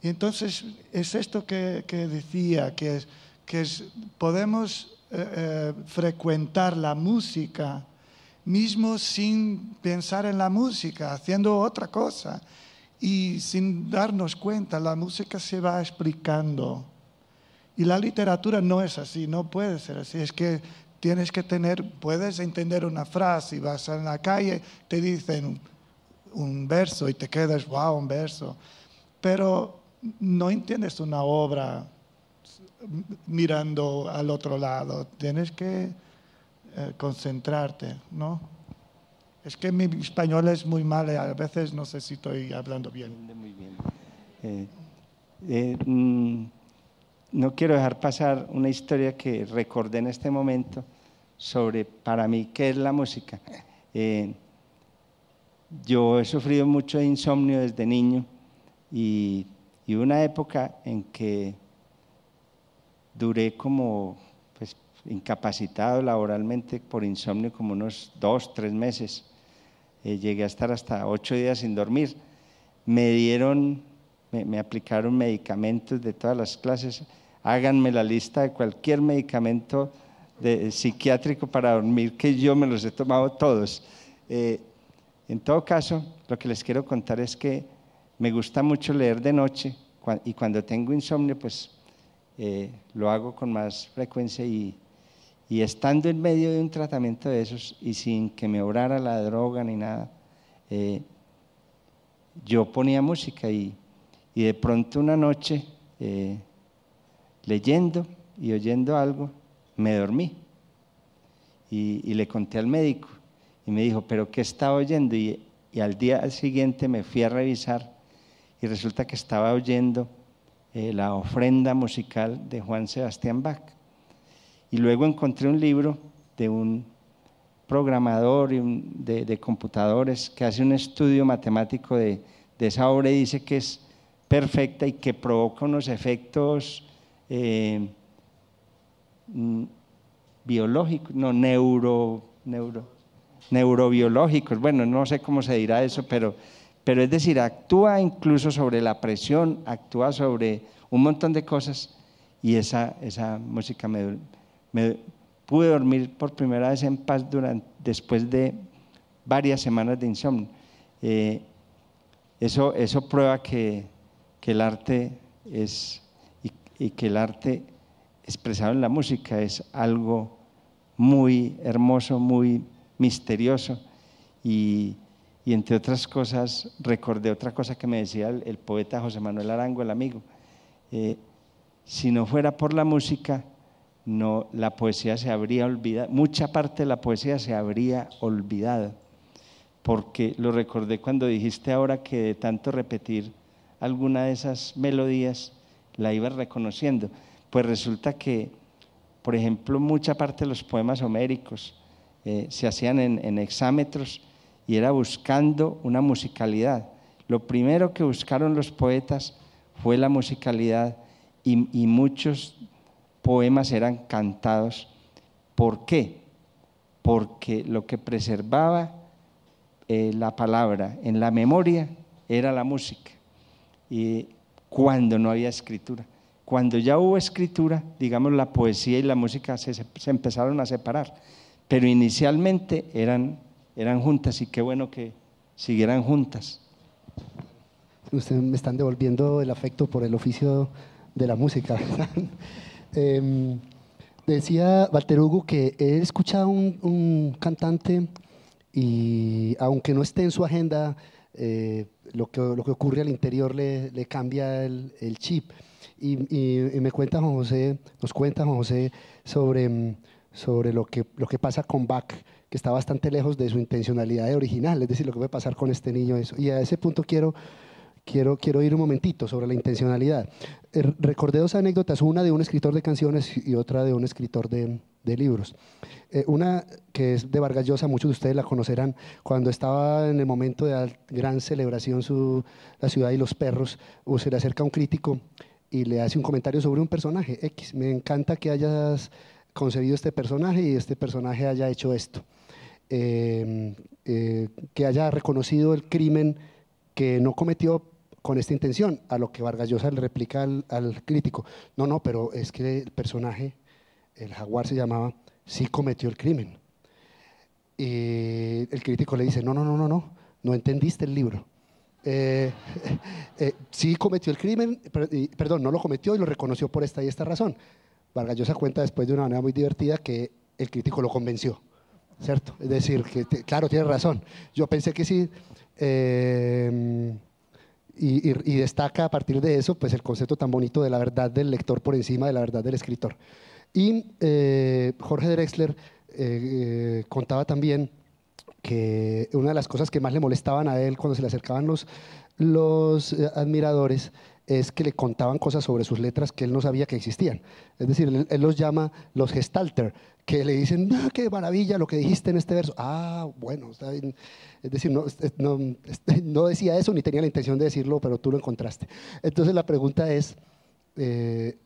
Y entonces es esto que, que decía, que, que podemos eh, eh, frecuentar la música mismo sin pensar en la música, haciendo otra cosa. Y sin darnos cuenta, la música se va explicando. Y la literatura no es así, no puede ser así. Es que tienes que tener, puedes entender una frase y vas en la calle, te dicen un verso y te quedas, wow, un verso. Pero no entiendes una obra mirando al otro lado, tienes que eh, concentrarte, ¿no? Es que mi español es muy mal, eh, a veces no sé si estoy hablando bien. Eh, eh, mm, no quiero dejar pasar una historia que recordé en este momento sobre para mí qué es la música. yo he sufrido mucho de insomnio desde niño y, y una época en que duré como pues, incapacitado laboralmente por insomnio como unos dos, tres meses. Eh, llegué a estar hasta ocho días sin dormir. Me dieron, me, aplicaron medicamentos de todas las clases. Háganme la lista de cualquier medicamento de, eh, psiquiátrico para dormir, que yo me los he tomado todos. Eh, en todo caso, lo que les quiero contar es que me gusta mucho leer de noche y cuando tengo insomnio, pues lo hago con más frecuencia y y estando en medio de un tratamiento de esos y sin que me obrara la droga ni nada, eh, yo ponía música y, y, de pronto una noche, eh, leyendo y oyendo algo, me dormí. Y, le conté al médico y me dijo, pero ¿qué estaba oyendo? Y, al día siguiente me fui a revisar y resulta que estaba oyendo eh, la ofrenda musical de Juan Sebastián Bach. Y luego encontré un libro de un programador de, computadores que hace un estudio matemático de, esa obra y dice que es perfecta y que provoca unos efectos eh, mm, biológicos, no, neuro, neuro, neurobiológicos, bueno, no sé cómo se dirá eso, pero, pero es decir, actúa incluso sobre la presión, actúa sobre un montón de cosas y esa, esa música me, me pude dormir por primera vez en paz durante, después de varias semanas de insomnio. Eh, eso, prueba que, el arte es y, que el arte expresado en la música es algo muy hermoso, muy misterioso y, entre otras cosas recordé otra cosa que me decía el, poeta José Manuel Arango, el amigo, eh, si no fuera por la música, no, la poesía se habría olvidado, mucha parte de la poesía se habría olvidado, porque lo recordé cuando dijiste ahora que de tanto repetir alguna de esas melodías la ibas reconociendo. Pues resulta que, por ejemplo, mucha parte de los poemas homéricos eh, se hacían en, en hexámetros y era buscando una musicalidad. Lo primero que buscaron los poetas fue la musicalidad y, y, muchos poemas eran cantados. ¿Por qué? Porque lo que preservaba eh, la palabra en la memoria era la música. Y cuando no había escritura. Cuando ya hubo escritura, digamos, la poesía y la música se, empezaron a separar. Pero inicialmente eran, eran juntas y qué bueno que siguieran juntas. Ustedes me están devolviendo el afecto por el oficio de la música. Em, decía Walter Hugo que he escuchado un, un cantante y aunque no esté en su agenda, eh, lo, que, lo que ocurre al interior le, le cambia el, chip. Y, me cuenta José, nos cuenta José sobre, em, sobre lo, que, lo que pasa con Bach, que está bastante lejos de su intencionalidad original, es decir, lo que puede pasar con este niño. Eso. Y a ese punto quiero quiero, quiero ir un momentito sobre la intencionalidad. Eh, recordé dos anécdotas, una de un escritor de canciones y otra de un escritor de, libros. Eh, una que es de Vargas Llosa, muchos de ustedes la conocerán, cuando estaba en el momento de gran celebración su, La ciudad y los perros, o se le acerca un crítico y le hace un comentario sobre un personaje X. Me encanta que hayas concebido este personaje y este personaje haya hecho esto. Eh, que haya reconocido el crimen que no cometió, con esta intención, a lo que Vargas Llosa le replica al, crítico, no, no, pero es que el personaje, el jaguar se llamaba, sí cometió el crimen. Y el crítico le dice, no, no, no, no, no, no entendiste el libro. Eh, eh, sí cometió el crimen, perdón, no lo cometió y lo reconoció por esta y esta razón. Vargas Llosa cuenta después de una manera muy divertida que el crítico lo convenció, ¿cierto? Es decir, que claro, tiene razón. Yo pensé que sí. Eh, y, destaca a partir de eso pues, el concepto tan bonito de la verdad del lector por encima de la verdad del escritor. Y eh, Jorge Drexler eh, eh, contaba también que una de las cosas que más le molestaban a él cuando se le acercaban los, los admiradores es que le contaban cosas sobre sus letras que él no sabía que existían. Es decir, él, los llama los gestalter, que le dicen, qué maravilla lo que dijiste en este verso. Ah, bueno, es decir, no, no, decía eso ni tenía la intención de decirlo, pero tú lo encontraste. Entonces la pregunta es, eh,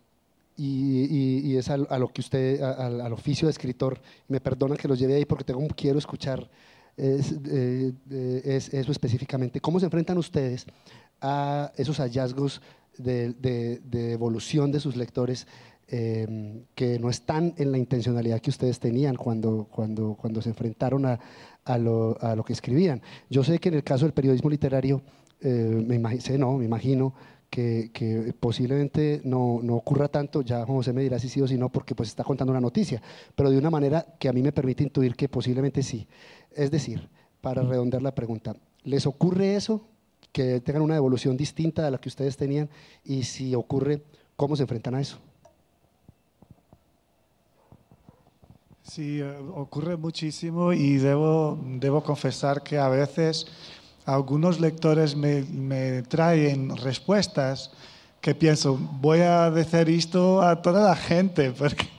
y, es a, lo que usted, al oficio de escritor, me perdona que los lleve ahí porque tengo, quiero escuchar eh, eh, eso específicamente. ¿Cómo se enfrentan ustedes a esos hallazgos de evolución de sus lectores? Em, que no están en la intencionalidad que ustedes tenían cuando, cuando, cuando se enfrentaron a, lo, que escribían. Yo sé que en el caso del periodismo literario, eh, me sé, me imagino que, que, posiblemente no, ocurra tanto, ya José me dirá si sí o si no, porque pues está contando una noticia, pero de una manera que a mí me permite intuir que posiblemente sí. Es decir, para redondear la pregunta, ¿les ocurre eso? Que tengan una evolución distinta a la que ustedes tenían y si ocurre, ¿cómo se enfrentan a eso? Sí, eh, ocurre muchísimo y debo, confesar que a veces algunos lectores me, traen respuestas que pienso, voy a decir esto a toda la gente,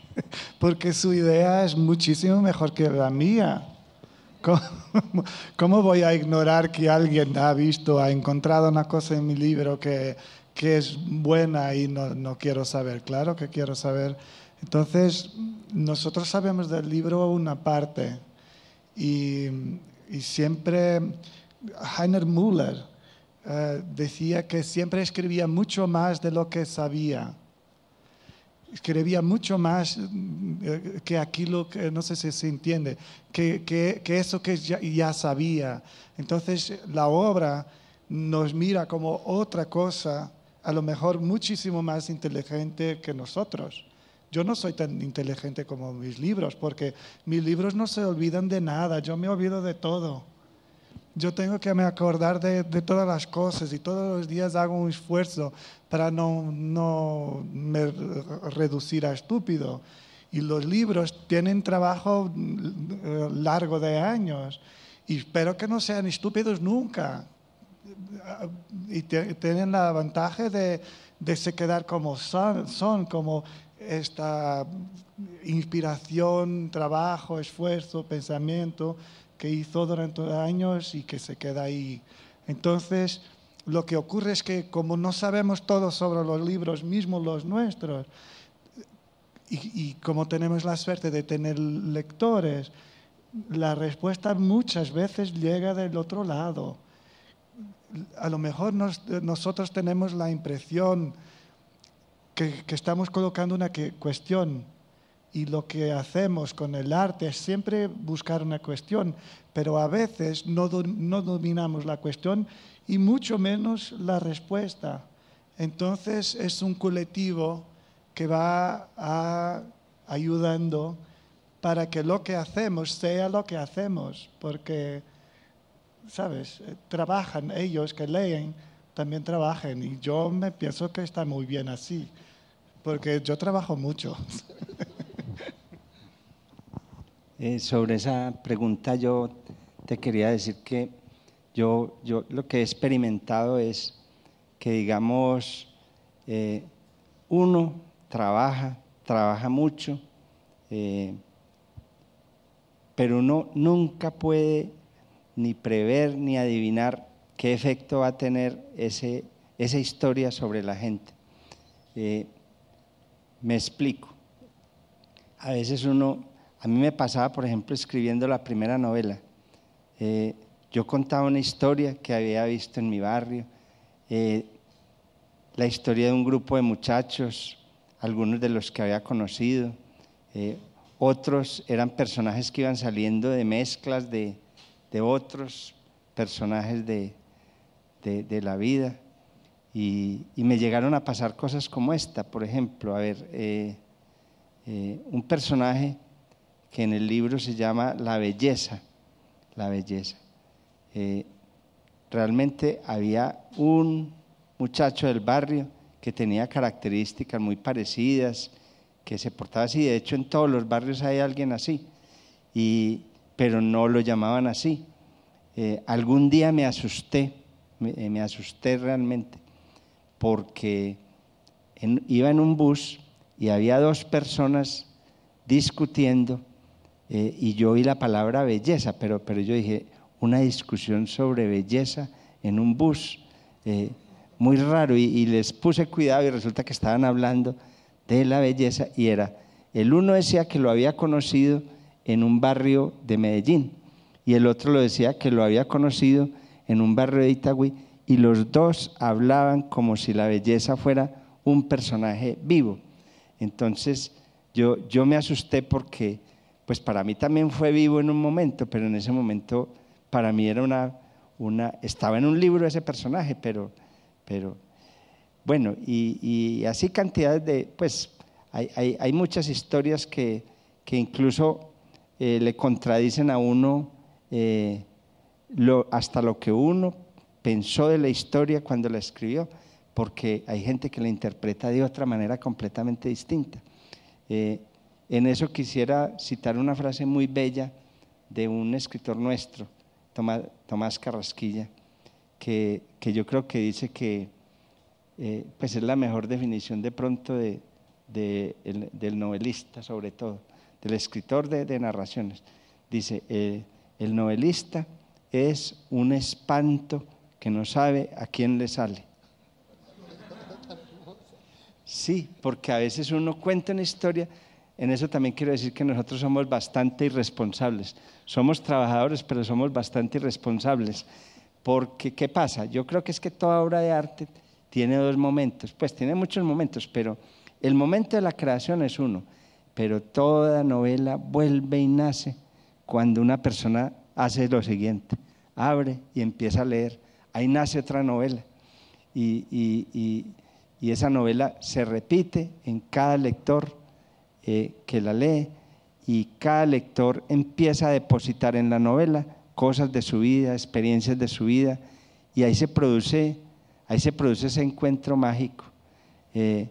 porque, su idea es muchísimo mejor que la mía. ¿Cómo, voy a ignorar que alguien ha visto, ha encontrado una cosa en mi libro que, es buena y no quiero saber? Claro que quiero saber entonces, nosotros sabemos del libro una parte y, siempre Heiner Müller eh, decía que siempre escribía mucho más de lo que sabía. Escribía mucho más eh, que aquí lo que, no sé si se entiende, que, eso que ya sabía. Entonces la obra nos mira como otra cosa, a lo mejor muchísimo más inteligente que nosotros. Yo no soy tan inteligente como mis libros, porque mis libros no se olvidan de nada, yo me olvido de todo. Yo tengo que me acordar de, todas las cosas y todos los días hago un esfuerzo para no, no me reducir a estúpido. Y los libros tienen trabajo eh, largo de años y espero que no sean estúpidos nunca. Y tienen la ventaja de, de se quedar como son, son como esta inspiración, trabajo, esfuerzo, pensamiento que hizo durante años y que se queda ahí. Entonces, lo que ocurre es que como no sabemos todo sobre los libros mismos, los nuestros, y, como tenemos la suerte de tener lectores, la respuesta muchas veces llega del otro lado. A lo mejor nosotros tenemos la impresión que, estamos colocando una cuestión y lo que hacemos con el arte es siempre buscar una cuestión, pero a veces no, no dominamos la cuestión y mucho menos la respuesta. Entonces es un colectivo que va ayudando para que lo que hacemos sea lo que hacemos, porque, ¿sabes? Eh, trabajan ellos que leen también trabajen. Y yo me pienso que está muy bien así, porque yo trabajo mucho. Eh, sobre esa pregunta yo te quería decir que yo, yo lo que he experimentado es que, digamos, eh, uno trabaja, trabaja mucho, eh, pero uno nunca puede ni prever ni adivinar qué efecto va a tener ese, esa historia sobre la gente. Eh, me explico. A veces uno, a mí me pasaba, por ejemplo, escribiendo la primera novela. Eh, yo contaba una historia que había visto en mi barrio, eh, la historia de un grupo de muchachos, algunos de los que había conocido, otros eran personajes que iban saliendo de mezclas de, de otros personajes de, de, la vida. Y, me llegaron a pasar cosas como esta, por ejemplo, a ver, eh, eh, un personaje que en el libro se llama La Belleza, la Belleza. Eh, realmente había un muchacho del barrio que tenía características muy parecidas, que se portaba así, de hecho en todos los barrios hay alguien así, pero no lo llamaban así. algún día me asusté eh, me, asusté realmente, porque iba en un bus y había dos personas discutiendo eh, y yo oí la palabra belleza, pero, pero yo dije, una discusión sobre belleza en un bus, eh, muy raro, y, y les puse cuidado y resulta que estaban hablando de la belleza y era, el uno decía que lo había conocido en un barrio de Medellín y el otro lo decía que lo había conocido en un barrio de Itagüí y los dos hablaban como si la belleza fuera un personaje vivo. Entonces yo, yo me asusté porque pues para mí también fue vivo en un momento, pero en ese momento para mí era una, una estaba en un libro ese personaje, pero, pero bueno, y, así cantidades de, pues hay, muchas historias que, incluso eh, le contradicen a uno eh, hasta lo que uno pensó de la historia cuando la escribió, porque hay gente que la interpreta de otra manera completamente distinta. Eh, en eso quisiera citar una frase muy bella de un escritor nuestro, Tomás, Carrasquilla, que, yo creo que dice que eh, pues es la mejor definición de pronto del novelista, sobre todo, del escritor de, narraciones. Dice, eh, el novelista es un espanto que no sabe a quién le sale. Sí, porque a veces uno cuenta una historia. En eso también quiero decir que nosotros somos bastante irresponsables. Somos trabajadores, pero somos bastante irresponsables. Porque, ¿qué pasa? Yo creo que es que toda obra de arte tiene dos momentos. Pues tiene muchos momentos, pero el momento de la creación es uno. Pero toda novela vuelve y nace cuando una persona hace lo siguiente, abre y empieza a leer. Ahí nace otra novela y, esa novela se repite en cada lector eh, que la lee y cada lector empieza a depositar en la novela cosas de su vida, experiencias de su vida y ahí se produce, ahí se produce ese encuentro mágico. Eh,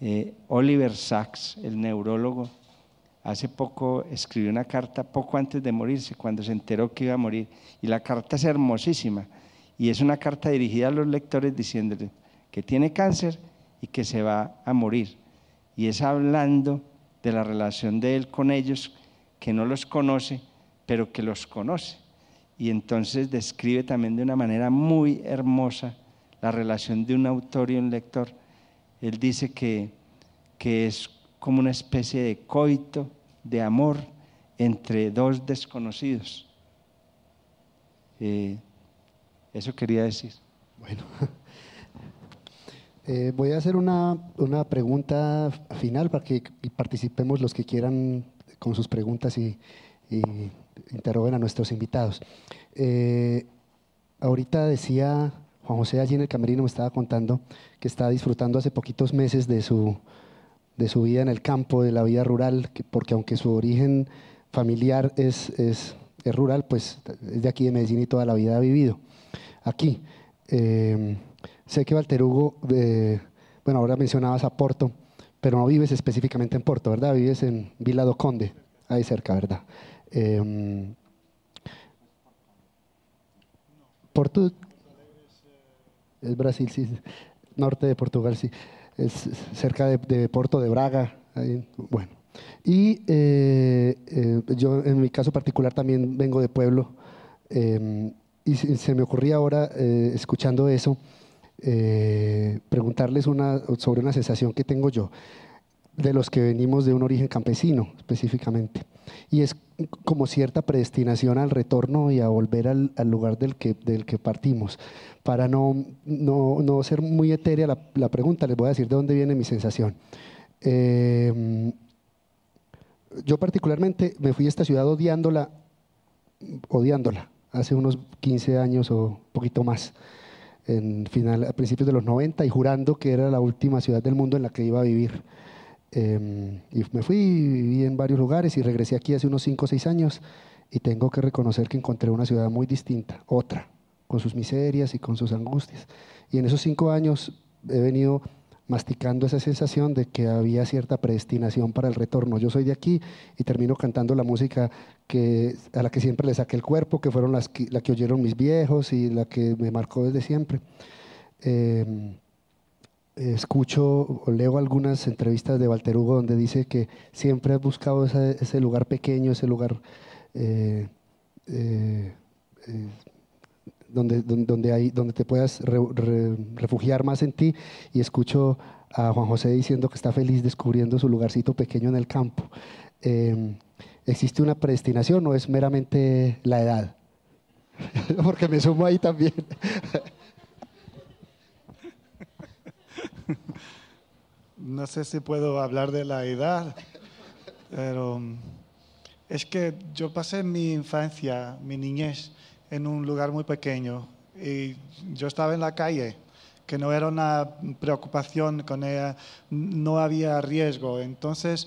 eh, Oliver Sacks, el neurólogo, hace poco escribió una carta, poco antes de morirse, cuando se enteró que iba a morir. Y la carta es hermosísima. Y es una carta dirigida a los lectores diciéndole que tiene cáncer y que se va a morir. Y es hablando de la relación de él con ellos, que no los conoce, pero que los conoce. Y entonces describe también de una manera muy hermosa la relación de un autor y un lector. Él dice que, que es como una especie de coito de amor entre dos desconocidos. Eh, eso quería decir. Bueno, eh, voy a hacer una, pregunta final para que participemos los que quieran con sus preguntas y, interroguen a nuestros invitados. Eh, ahorita decía Juan José allí en el camerino, me estaba contando que está disfrutando hace poquitos meses de su de su vida en el campo, de la vida rural, porque aunque su origen familiar es, rural, pues es de aquí de Medellín y toda la vida ha vivido aquí. Em, sé que Walter Hugo, bueno, ahora mencionabas a Porto, pero no vives específicamente en Porto, ¿verdad? Vives en Vila do Conde, ahí cerca, ¿verdad? Eh, Porto es Brasil, sí, norte de Portugal, sí es cerca de, Porto de Braga. bueno, y eh, eh, yo en mi caso particular también vengo de pueblo em, y se, me ocurría ahora, eh, escuchando eso, preguntarles sobre una sensación que tengo yo de los que venimos de un origen campesino específicamente y es como cierta predestinación al retorno y a volver al, lugar del que, del que partimos. Para no, no, no ser muy etérea la, pregunta, les voy a decir de dónde viene mi sensación. Eh, yo particularmente me fui a esta ciudad odiándola, odiándola, hace unos 15 años o poquito más, en final, a principios de los 90 y jurando que era la última ciudad del mundo en la que iba a vivir. Em, y me fui, viví en varios lugares y regresé aquí hace unos 5 o 6 años y tengo que reconocer que encontré una ciudad muy distinta, otra, con sus miserias y con sus angustias. Y en esos 5 años he venido masticando esa sensación de que había cierta predestinación para el retorno. Yo soy de aquí y termino cantando la música que, a la que siempre le saqué el cuerpo, que fueron las la que oyeron mis viejos y la que me marcó desde siempre. Em, escucho o leo algunas entrevistas de Walter Hugo donde dice que siempre has buscado ese, lugar pequeño, ese lugar eh, eh, eh, donde, donde, donde te puedas refugiar más en ti. Y escucho a Juan José diciendo que está feliz descubriendo su lugarcito pequeño en el campo. Em, ¿Existe una predestinación o es meramente la edad? Porque me sumo ahí también. no sé si puedo hablar de la edad, pero es que yo pasé mi infancia, mi niñez, en un lugar muy pequeño y yo estaba en la calle, que no era una preocupación con ella, no había riesgo. Entonces,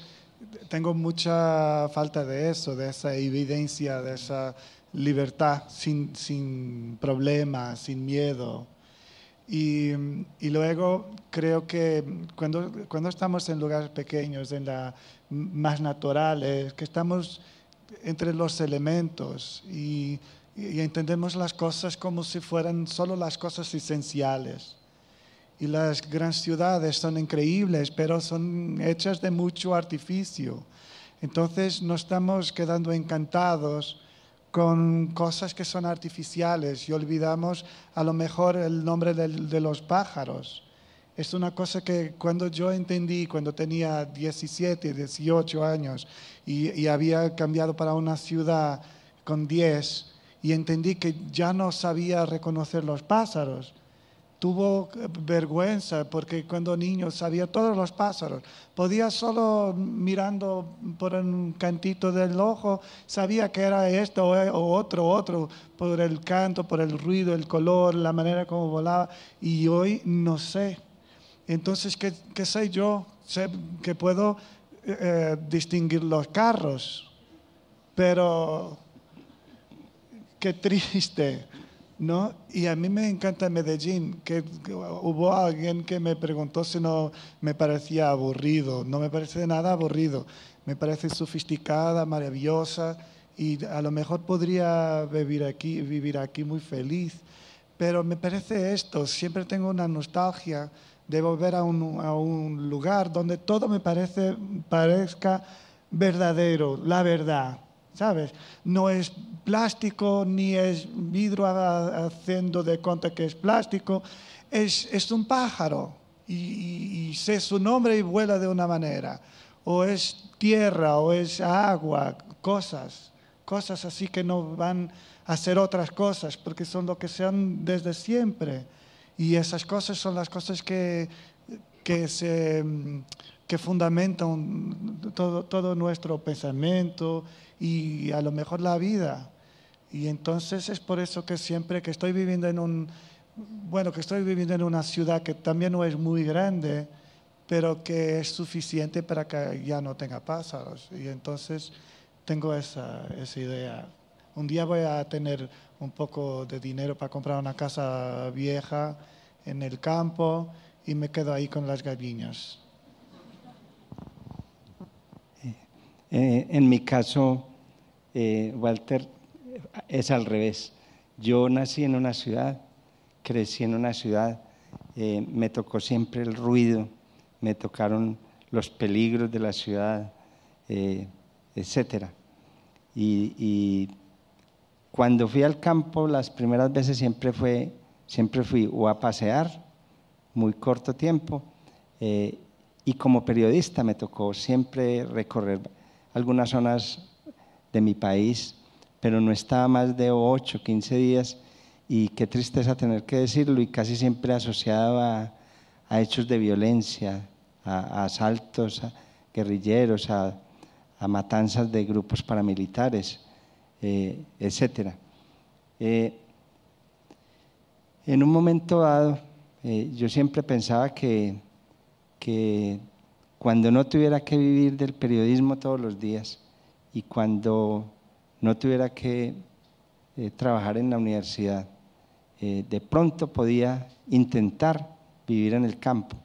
tengo mucha falta de eso, de esa evidencia, de esa libertad sin, sin problemas, sin miedo. Y, luego creo que cuando, cuando estamos en lugares pequeños, en más naturales, que estamos entre los elementos y, y, entendemos las cosas como si fueran solo las cosas esenciales. Y las grandes ciudades son increíbles, pero son hechas de mucho artificio. Entonces no estamos quedando encantados con cosas que son artificiales y olvidamos a lo mejor el nombre de, los pájaros. Es una cosa que cuando yo entendí, cuando tenía 17, 18 años y, y había cambiado para una ciudad con 10, y entendí que ya no sabía reconocer los pájaros, tuvo eh, vergüenza porque cuando niño sabía todos los pájaros. Podía solo mirando por un cantito del ojo, sabía que era esto eh, o otro, otro, por el canto, por el ruido, el color, la manera como volaba. Y hoy no sé. Entonces, ¿qué, qué sé yo? Sé que puedo eh, distinguir los carros, pero qué triste ¿no? Y a mí me encanta Medellín, que, hubo alguien que me preguntó si no me parecía aburrido, no me parece nada aburrido, me parece sofisticada, maravillosa y a lo mejor podría vivir aquí, vivir aquí muy feliz, pero me parece esto, siempre tengo una nostalgia de volver a un, a un lugar donde todo me parece, parezca verdadero, la verdad. ¿sabes? No es plástico ni es vidrio haciendo de cuenta que es plástico, es, es un pájaro y, y, sé su nombre y vuela de una manera, o es tierra, o es agua, cosas, cosas así que no van a hacer otras cosas, porque son lo que sean desde siempre. Y esas cosas son las cosas que, que se fundamentan todo, todo nuestro pensamiento y a lo mejor la vida. Y entonces es por eso que siempre que estoy viviendo en un, bueno, que estoy viviendo en una ciudad que también no es muy grande, pero que es suficiente para que ya no tenga pájaros. Y entonces tengo esa, esa idea. Un día voy a tener un poco de dinero para comprar una casa vieja en el campo y me quedo ahí con las gallinas. Eh, eh, en mi caso, eh, Walter, es al revés. Yo nací en una ciudad, crecí en una ciudad, eh, me tocó siempre el ruido, me tocaron los peligros de la ciudad, eh, etc. Y, cuando fui al campo, las primeras veces siempre, fue, siempre fui o a pasear, muy corto tiempo, eh, y como periodista me tocó siempre recorrer algunas zonas de mi país, pero no estaba más de 8, 15 días y qué tristeza tener que decirlo y casi siempre asociado a, hechos de violencia, a, asaltos a guerrilleros, a, matanzas de grupos paramilitares, eh, etc. Eh, en un momento dado, eh, yo siempre pensaba que cuando no tuviera que vivir del periodismo todos los días, y cuando no tuviera que eh, trabajar en la universidad, eh, de pronto podía intentar vivir en el campo,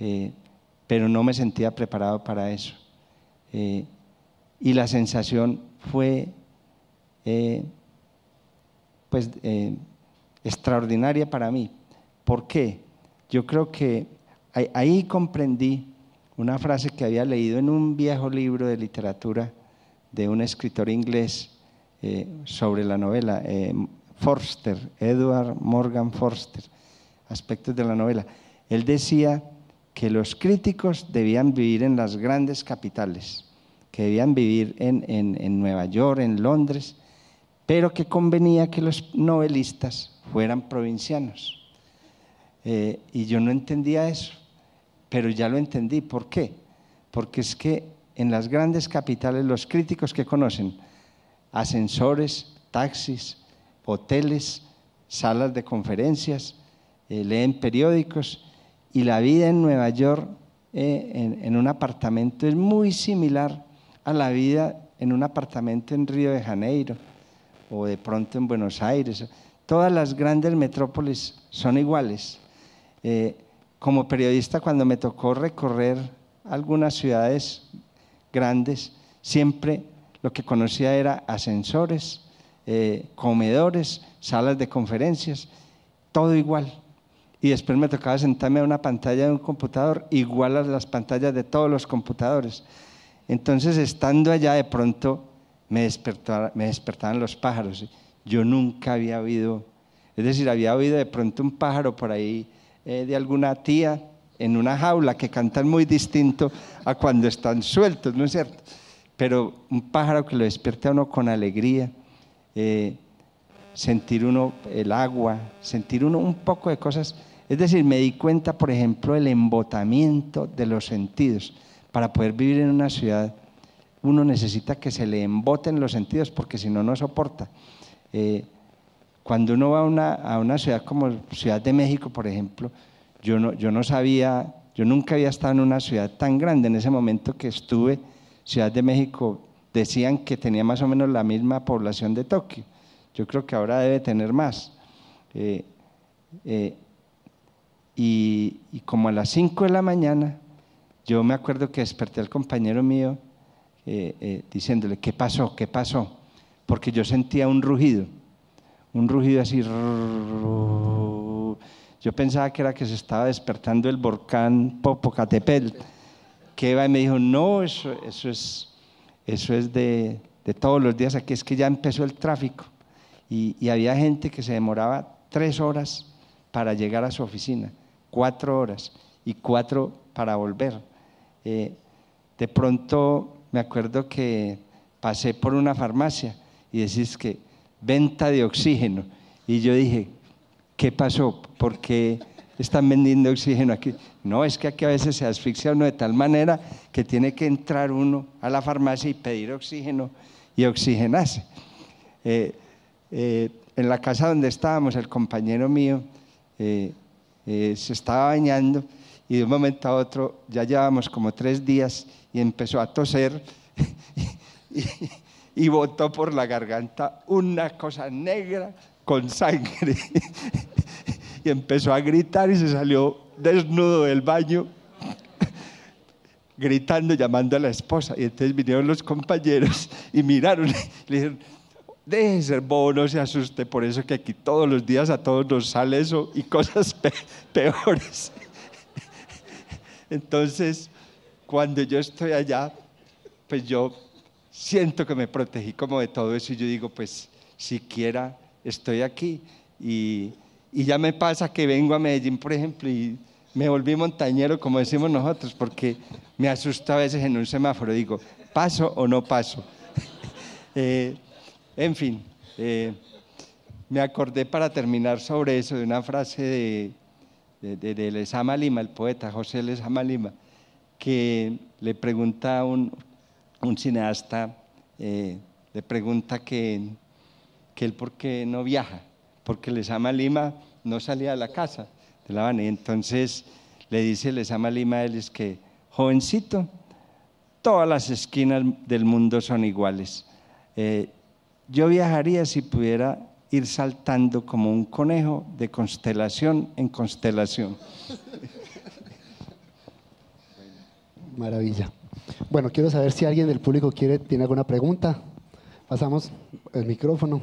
eh, pero no me sentía preparado para eso. y la sensación fue pues, extraordinaria para mí. ¿Por qué? Yo creo que ahí comprendí una frase que había leído en un viejo libro de literatura, de un escritor inglés eh, sobre la novela, eh, Forster, Edward Morgan Forster, aspectos de la novela. Él decía que los críticos debían vivir en las grandes capitales, que debían vivir en, Nueva York, en Londres, pero que convenía que los novelistas fueran provincianos. Eh, y yo no entendía eso, pero ya lo entendí. ¿Por qué? Porque es que en las grandes capitales los críticos que conocen ascensores, taxis, hoteles, salas de conferencias, eh, leen periódicos y la vida en Nueva York eh, en, un apartamento es muy similar a la vida en un apartamento en Río de Janeiro o de pronto en Buenos Aires. Todas las grandes metrópolis son iguales. Eh, como periodista, cuando me tocó recorrer algunas ciudades grandes, siempre lo que conocía era ascensores, eh, comedores, salas de conferencias, todo igual. Y después me tocaba sentarme a una pantalla de un computador igual a las pantallas de todos los computadores. Entonces, estando allá, de pronto me, me despertaban los pájaros. Yo nunca había oído, es decir, había oído de pronto un pájaro por ahí eh, de alguna tía, en una jaula que cantan muy distinto a cuando están sueltos, ¿no es cierto? Pero un pájaro que lo despierte a uno con alegría, eh, sentir uno el agua, sentir uno un poco de cosas. Es decir, me di cuenta, por ejemplo, el embotamiento de los sentidos. Para poder vivir en una ciudad, uno necesita que se le emboten los sentidos porque si no, no soporta. Eh, cuando uno va a una, a una ciudad como Ciudad de México, por ejemplo, yo no, yo no sabía, yo nunca había estado en una ciudad tan grande. En ese momento que estuve, Ciudad de México, decían que tenía más o menos la misma población de Tokio. Yo creo que ahora debe tener más. Eh, eh, y, como a las 5 de la mañana, yo me acuerdo que desperté al compañero mío eh, diciéndole, ¿qué pasó? ¿Qué pasó? Porque yo sentía un rugido, un rugido así. Yo pensaba que era que se estaba despertando el volcán Popocatépetl. Que iba y me dijo, no, eso, es, eso es de, todos los días aquí, es que ya empezó el tráfico. Y, había gente que se demoraba tres horas para llegar a su oficina, cuatro horas y cuatro para volver. Eh, de pronto me acuerdo que pasé por una farmacia y decís que venta de oxígeno. Y yo dije, ¿qué pasó? ¿Por qué están vendiendo oxígeno aquí? No, es que aquí a veces se asfixia uno de tal manera que tiene que entrar uno a la farmacia y pedir oxígeno y oxigenarse. Eh, eh, en la casa donde estábamos, el compañero mío eh, se estaba bañando y de un momento a otro, ya llevábamos como tres días y empezó a toser y, y, y botó por la garganta una cosa negra con sangre. y empezó a gritar y se salió desnudo del baño, gritando, llamando a la esposa. Y entonces vinieron los compañeros y miraron, y le dijeron, deje ser bobo, no se asuste, por eso que aquí todos los días a todos nos sale eso y cosas peores. Entonces, cuando yo estoy allá, pues yo siento que me protegí como de todo eso y yo digo, pues siquiera estoy aquí. Y, ya me pasa que vengo a Medellín, por ejemplo, y me volví montañero, como decimos nosotros, porque me asusta a veces en un semáforo, digo, paso o no paso. Eh, en fin, eh, me acordé para terminar sobre eso de una frase de, de, Lima, el poeta José Lesama Lima, que le pregunta a un, cineasta, eh, le pregunta que que él porque no viaja, porque les ama Lima, no salía de la casa de La Habana. Y entonces le dice les ama Lima él es que, jovencito, todas las esquinas del mundo son iguales. Eh, yo viajaría si pudiera ir saltando como un conejo de constelación en constelación. Maravilla. Bueno, quiero saber si alguien del público quiere, tiene alguna pregunta. Pasamos el micrófono.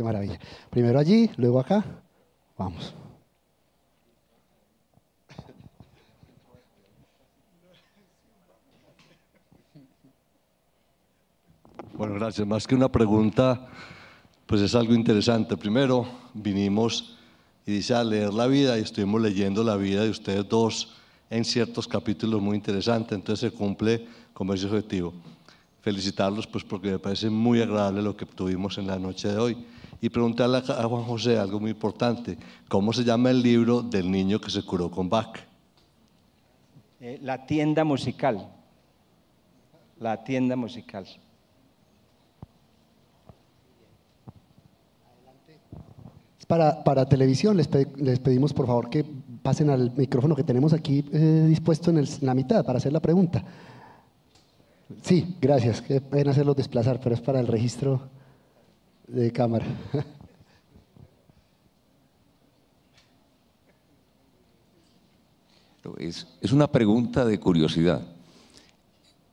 Qué maravilla. Primero allí, luego acá. Vamos. Bueno, gracias. Más que una pregunta, pues es algo interesante. Primero, vinimos y dice a leer la vida y estuvimos leyendo la vida de ustedes dos en ciertos capítulos muy interesantes. Entonces se cumple como ese objetivo felicitarlos pues porque me parece muy agradable lo que tuvimos en la noche de hoy y preguntarle a Juan José algo muy importante. ¿Cómo se llama el libro del niño que se curó con Bach? Eh, la tienda musical. La tienda musical. Para, para televisión les, pedimos por favor que pasen al micrófono que tenemos aquí eh, dispuesto en, la mitad para hacer la pregunta. Sí, gracias. Pueden hacerlo hacerlo desplazar, pero es para el registro de cámara. Es, una pregunta de curiosidad.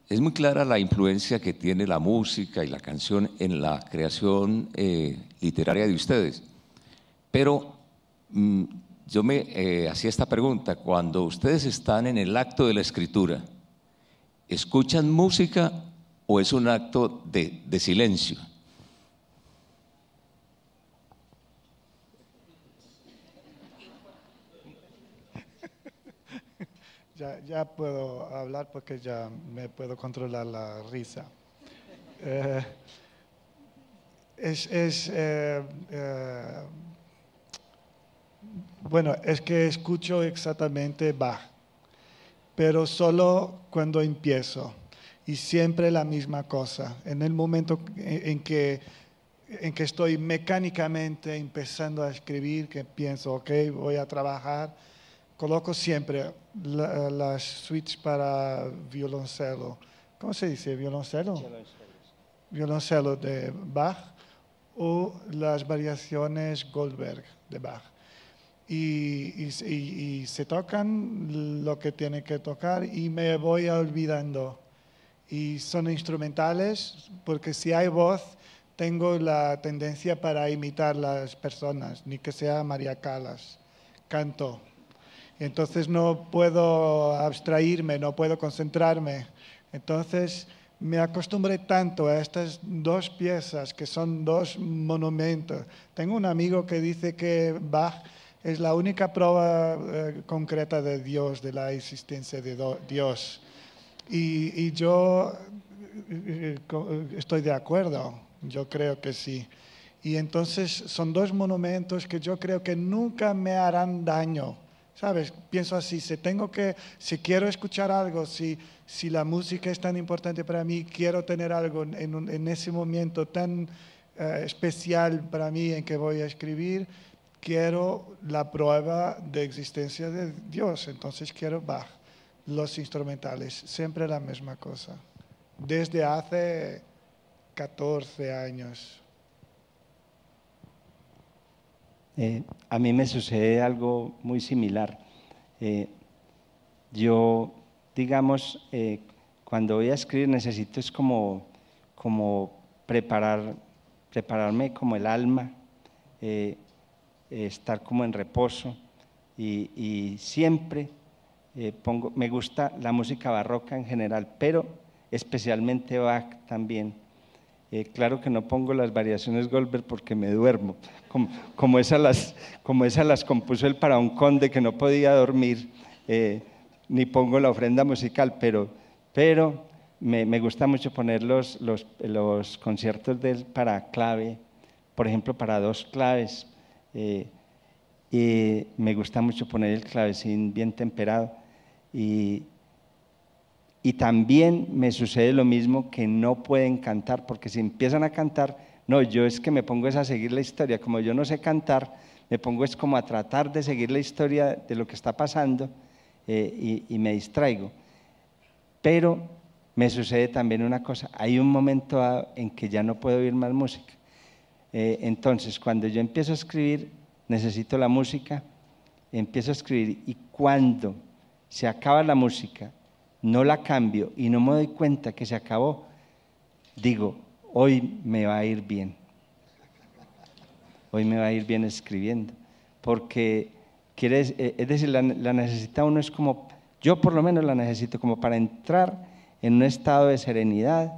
Es muy clara la influencia que tiene la música y la canción en la creación eh, literaria de ustedes. Pero mm, yo me eh, hacía esta pregunta. Cuando ustedes están en el acto de la escritura, ¿escuchan música o es un acto de silencio? Ya, puedo hablar porque ya me puedo controlar la risa. Eh, es, es eh, eh, bueno, es que escucho exactamente Bach, pero solo cuando empiezo y siempre la misma cosa. En el momento en que, en que estoy mecánicamente empezando a escribir, que pienso, ok, voy a trabajar coloco siempre las suites para violoncelo. ¿Cómo se dice? ¿Violoncelo? Violoncelo de Bach o las variaciones Goldberg de Bach. Y, se tocan lo que tienen que tocar y me voy olvidando. Y son instrumentales porque si hay voz, tengo la tendencia para imitar las personas, ni que sea María Calas. Canto entonces no puedo abstraerme, no puedo concentrarme. Entonces me acostumbré tanto a estas dos piezas que son dos monumentos. Tengo un amigo que dice que Bach es la única prueba eh, concreta de Dios, de la existencia de Dios. Y, yo eh, eh, estoy de acuerdo, yo creo que sí. Y entonces son dos monumentos que yo creo que nunca me harán daño ¿Sabes? Pienso así, si tengo que, si quiero escuchar algo, si, si la música es tan importante para mí, quiero tener algo en, ese momento tan eh, especial para mí en que voy a escribir, quiero la prueba de existencia de Dios, entonces quiero Bach, los instrumentales, siempre la misma cosa, desde hace 14 años. Eh, a mí me sucede algo muy similar. Eh, yo, digamos, eh, cuando voy a escribir necesito es como, preparar, prepararme como el alma, estar como en reposo y, siempre pongo, me gusta la música barroca en general, pero especialmente Bach también eh, claro que no pongo las variaciones Goldberg porque me duermo, como, esas las, como las compuso él para un conde que no podía dormir, eh, ni pongo la ofrenda musical, pero, pero me, gusta mucho poner los, conciertos de él para clave, por ejemplo, para dos claves. Eh, y me gusta mucho poner el clavecín bien temperado. Y, y también me sucede lo mismo que no pueden cantar, porque si empiezan a cantar, no, yo es que me pongo es a seguir la historia, como yo no sé cantar, me pongo es como a tratar de seguir la historia de lo que está pasando eh, y, me distraigo. Pero me sucede también una cosa, hay un momento en que ya no puedo oír más música. Eh, entonces, cuando yo empiezo a escribir, necesito la música, empiezo a escribir y cuando se acaba la música no la cambio y no me doy cuenta que se acabó, digo, hoy me va a ir bien. Hoy me va a ir bien escribiendo. Porque, eh, es decir, la, la necesita uno es como, yo por lo menos la necesito como para entrar en un estado de serenidad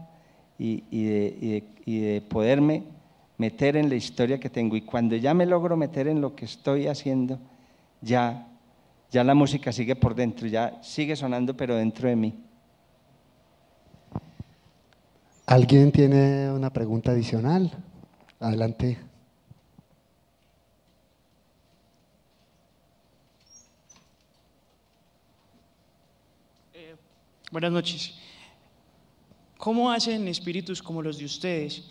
y, y de poderme meter en la historia que tengo. Y cuando ya me logro meter en lo que estoy haciendo, ya ya la música sigue por dentro, ya sigue sonando, pero dentro de mí. ¿Alguien tiene una pregunta adicional? Adelante. Eh, buenas noches. ¿Cómo hacen espíritus como los de ustedes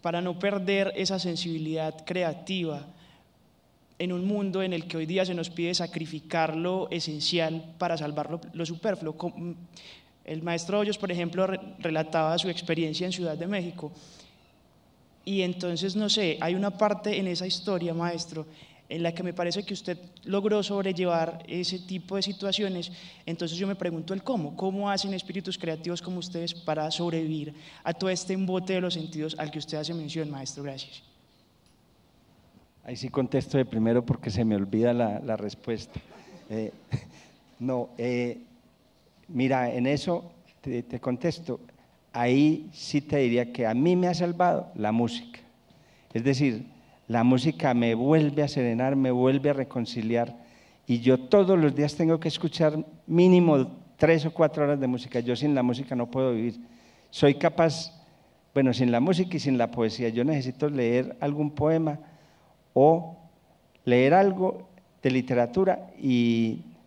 para no perder esa sensibilidad creativa en un mundo en el que hoy día se nos pide sacrificar lo esencial para salvar lo, superfluo. El maestro Hoyos, por ejemplo, relataba su experiencia en Ciudad de México. Y entonces, no sé, hay una parte en esa historia, maestro, en la que me parece que usted logró sobrellevar ese tipo de situaciones. Entonces yo me pregunto el cómo, cómo hacen espíritus creativos como ustedes para sobrevivir a todo este embote de los sentidos al que usted hace mención, maestro. Gracias. Ahí sí contesto de primero porque se me olvida la, respuesta. Eh, no, eh, mira, en eso te, te contesto. Ahí sí te diría que a mí me ha salvado la música. Es decir, la música me vuelve a serenar, me vuelve a reconciliar. Y yo todos los días tengo que escuchar mínimo tres o cuatro horas de música. Yo sin la música no puedo vivir. Soy capaz, bueno, sin la música y sin la poesía, yo necesito leer algún poema o leer algo de literatura,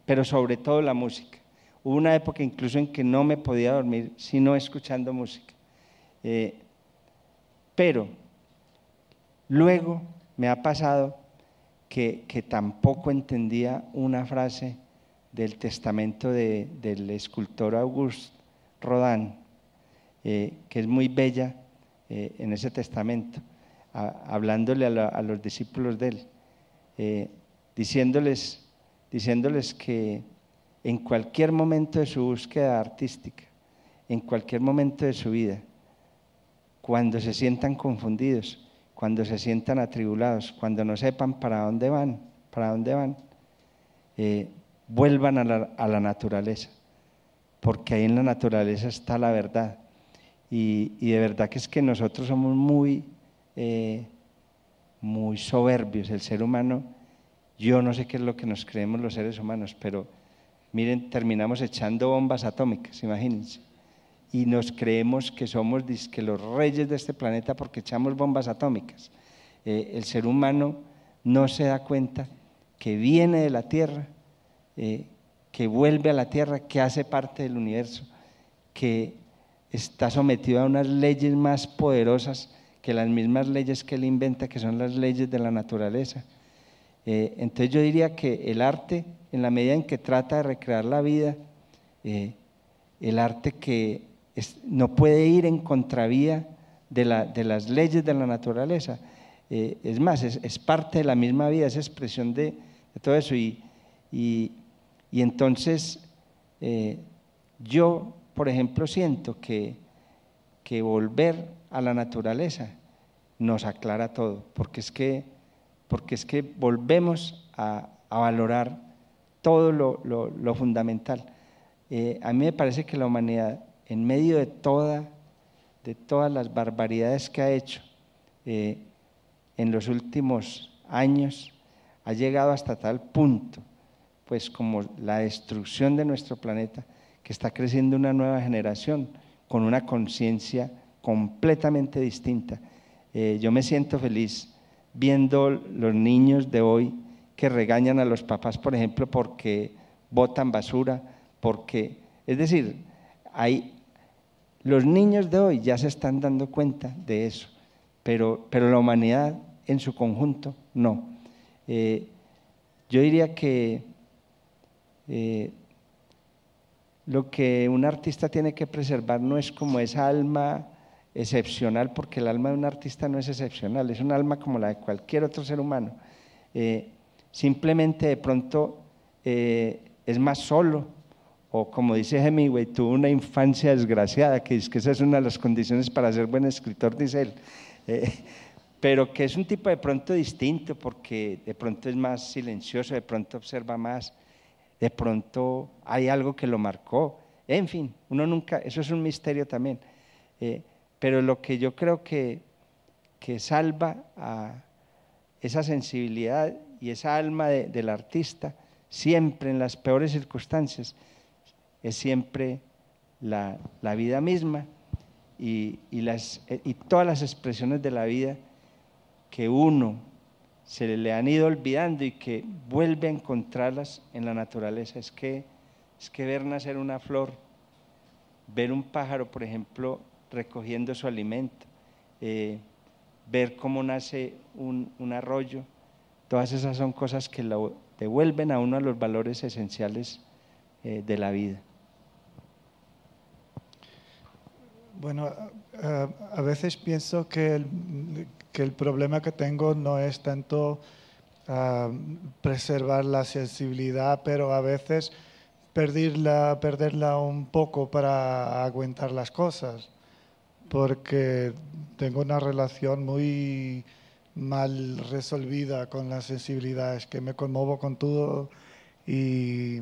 pero sobre todo la música. Hubo una época incluso en que no me podía dormir sino escuchando música. Eh, pero luego me ha pasado que, tampoco entendía una frase del testamento del escultor Auguste Rodin, eh, que es muy bella eh, en ese testamento hablándole a, los discípulos de él, eh, diciéndoles, diciéndoles que en cualquier momento de su búsqueda artística, en cualquier momento de su vida, cuando se sientan confundidos, cuando se sientan atribulados, cuando no sepan para dónde van, para dónde van, eh, vuelvan a la, naturaleza, porque ahí en la naturaleza está la verdad. Y, y de verdad que es que nosotros somos muy, eh, muy soberbios, el ser humano, yo no sé qué es lo que nos creemos los seres humanos, pero miren, terminamos echando bombas atómicas, imagínense. Y nos creemos que somos que los reyes de este planeta porque echamos bombas atómicas. Eh, el ser humano no se da cuenta que viene de la Tierra, eh, que vuelve a la Tierra, que hace parte del universo, que está sometido a unas leyes más poderosas que las mismas leyes que él inventa, que son las leyes de la naturaleza. Eh, entonces yo diría que el arte, en la medida en que trata de recrear la vida, eh, el arte que no puede ir en contravía de, las leyes de la naturaleza. Eh, es más, es, parte de la misma vida, es expresión de, todo eso. Y, entonces yo, por ejemplo, siento que, que volver a la naturaleza, nos aclara todo, porque es que, porque es que volvemos a, valorar todo lo, fundamental. Eh, a mí me parece que la humanidad, en medio de, toda, de todas las barbaridades que ha hecho eh, en los últimos años, ha llegado hasta tal punto, pues como la destrucción de nuestro planeta, que está creciendo una nueva generación con una conciencia completamente distinta. Eh, yo me siento feliz viendo los niños de hoy que regañan a los papás, por ejemplo, porque botan basura, porque, es decir, hay, los niños de hoy ya se están dando cuenta de eso, pero, pero la humanidad en su conjunto no. Eh, yo diría que eh, lo que un artista tiene que preservar no es como esa alma excepcional, porque el alma de un artista no es excepcional, es un alma como la de cualquier otro ser humano. Eh, simplemente de pronto eh, es más solo, o como dice Hemingway, tuvo una infancia desgraciada, que es que esa es una de las condiciones para ser buen escritor, dice él. Eh, pero que es un tipo de pronto distinto, porque de pronto es más silencioso, de pronto observa más, de pronto hay algo que lo marcó. En fin, uno nunca, eso es un misterio también. Pero lo que yo creo que, salva a esa sensibilidad y esa alma del artista, siempre en las peores circunstancias, es siempre la, vida misma y, las, y todas las expresiones de la vida que uno se le han ido olvidando y que vuelve a encontrarlas en la naturaleza. Es que, es que ver nacer una flor, ver un pájaro, por ejemplo, recogiendo su alimento, eh, ver cómo nace un, arroyo. Todas esas son cosas que devuelven a uno de los valores esenciales eh, de la vida. Bueno, a, veces pienso que el, problema que tengo no es tanto ah, preservar la sensibilidad, pero a veces perderla, perderla un poco para aguantar las cosas porque tengo una relación muy mal resolvida con las sensibilidades, que me conmovo con todo y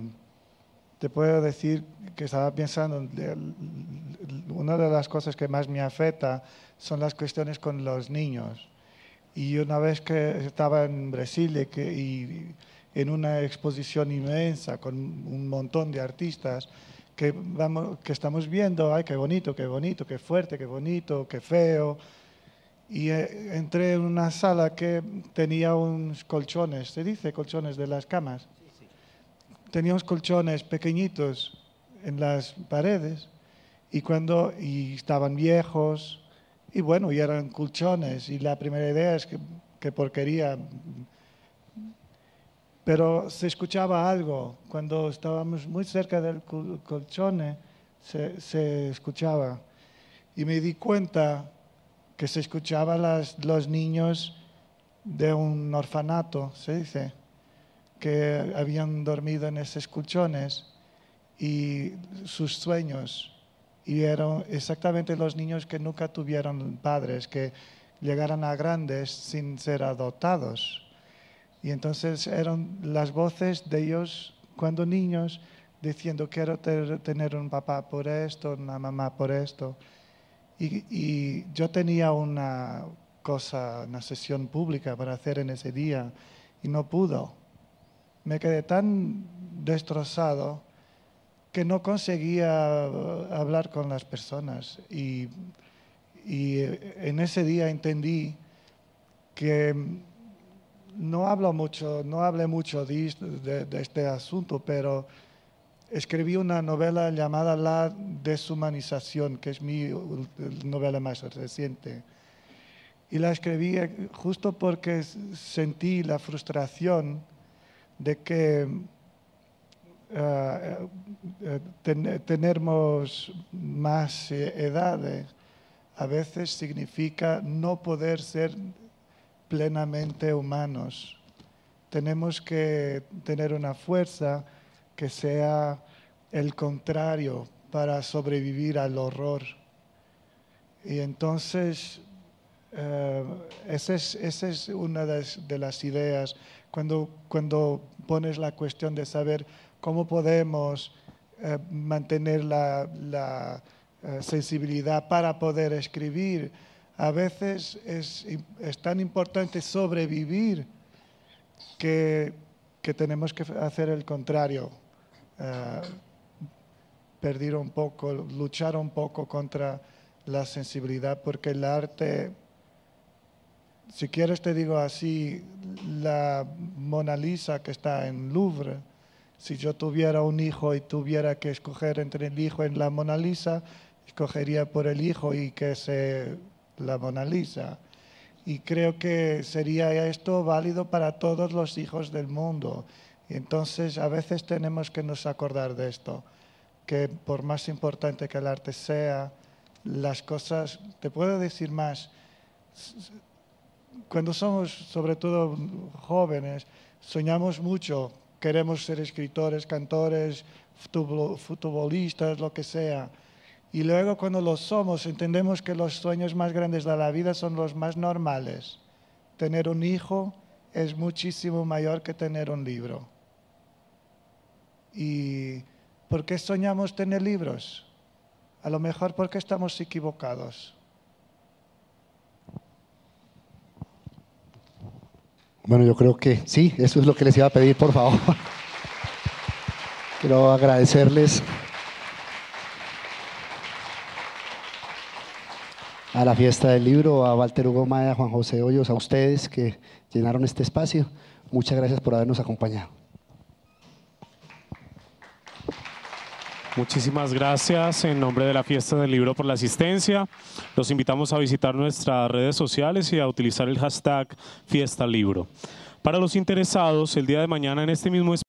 te puedo decir que estaba pensando, una de las cosas que más me afecta son las cuestiones con los niños. Y una vez que estaba en Brasil y en una exposición inmensa con un montón de artistas, que, vamos, que estamos viendo, ay, qué bonito, qué bonito, qué fuerte, qué bonito, qué feo. Y eh, entré en una sala que tenía unos colchones, se dice colchones de las camas. Tenía unos colchones pequeñitos en las paredes y cuando y estaban viejos y bueno, y eran colchones y la primera idea es que, que porquería pero se escuchaba algo. Cuando estábamos muy cerca del colchón, se, escuchaba. Y me di cuenta que se escuchaba los niños de un orfanato, se dice, que habían dormido en esos colchones y sus sueños. Y eran exactamente los niños que nunca tuvieron padres, que llegaran a grandes sin ser adoptados. Y entonces eran las voces de ellos cuando niños diciendo, quiero tener un papá por esto, una mamá por esto. Y, yo tenía una cosa, una sesión pública para hacer en ese día y no pudo. Me quedé tan destrozado que no conseguía uh, hablar con las personas. Y, y eh, en ese día entendí que no hablo mucho, no hablé mucho de, este asunto, pero escribí una novela llamada La deshumanización, que es mi novela más reciente. Y la escribí eh, justo porque sentí la frustración de que eh, eh, tenemos más edades a veces significa no poder ser plenamente humanos. Tenemos que tener una fuerza que sea el contrario para sobrevivir al horror. Y entonces, eh, esa, es, una de, las ideas. Cuando, pones la cuestión de saber cómo podemos eh, mantener la, eh, sensibilidad para poder escribir, a veces es, tan importante sobrevivir que, tenemos que hacer el contrario, eh, perder un poco, luchar un poco contra la sensibilidad, porque el arte, si quieres te digo así, la Mona Lisa que está en Louvre, si yo tuviera un hijo y tuviera que escoger entre el hijo y la Mona Lisa, escogería por el hijo y que se la Mona Lisa. Y creo que sería esto válido para todos los hijos del mundo. entonces a veces tenemos que nos acordar de esto, que por más importante que el arte sea, las cosas, te puedo decir más, cuando somos sobre todo jóvenes, soñamos mucho, queremos ser escritores, cantores, futbolistas, lo que sea y luego cuando lo somos entendemos que los sueños más grandes de la vida son los más normales. Tener un hijo es muchísimo mayor que tener un libro. ¿Y por qué soñamos tener libros? A lo mejor porque estamos equivocados. Bueno, yo creo que sí, eso es lo que les iba a pedir, por favor. Quiero agradecerles. a la fiesta del libro, a Walter Hugo Maya, a Juan José Hoyos, a ustedes que llenaron este espacio. Muchas gracias por habernos acompañado. Muchísimas gracias en nombre de la Fiesta del Libro por la asistencia. Los invitamos a visitar nuestras redes sociales y a utilizar el hashtag Fiesta Libro. Para los interesados, el día de mañana en este mismo espacio,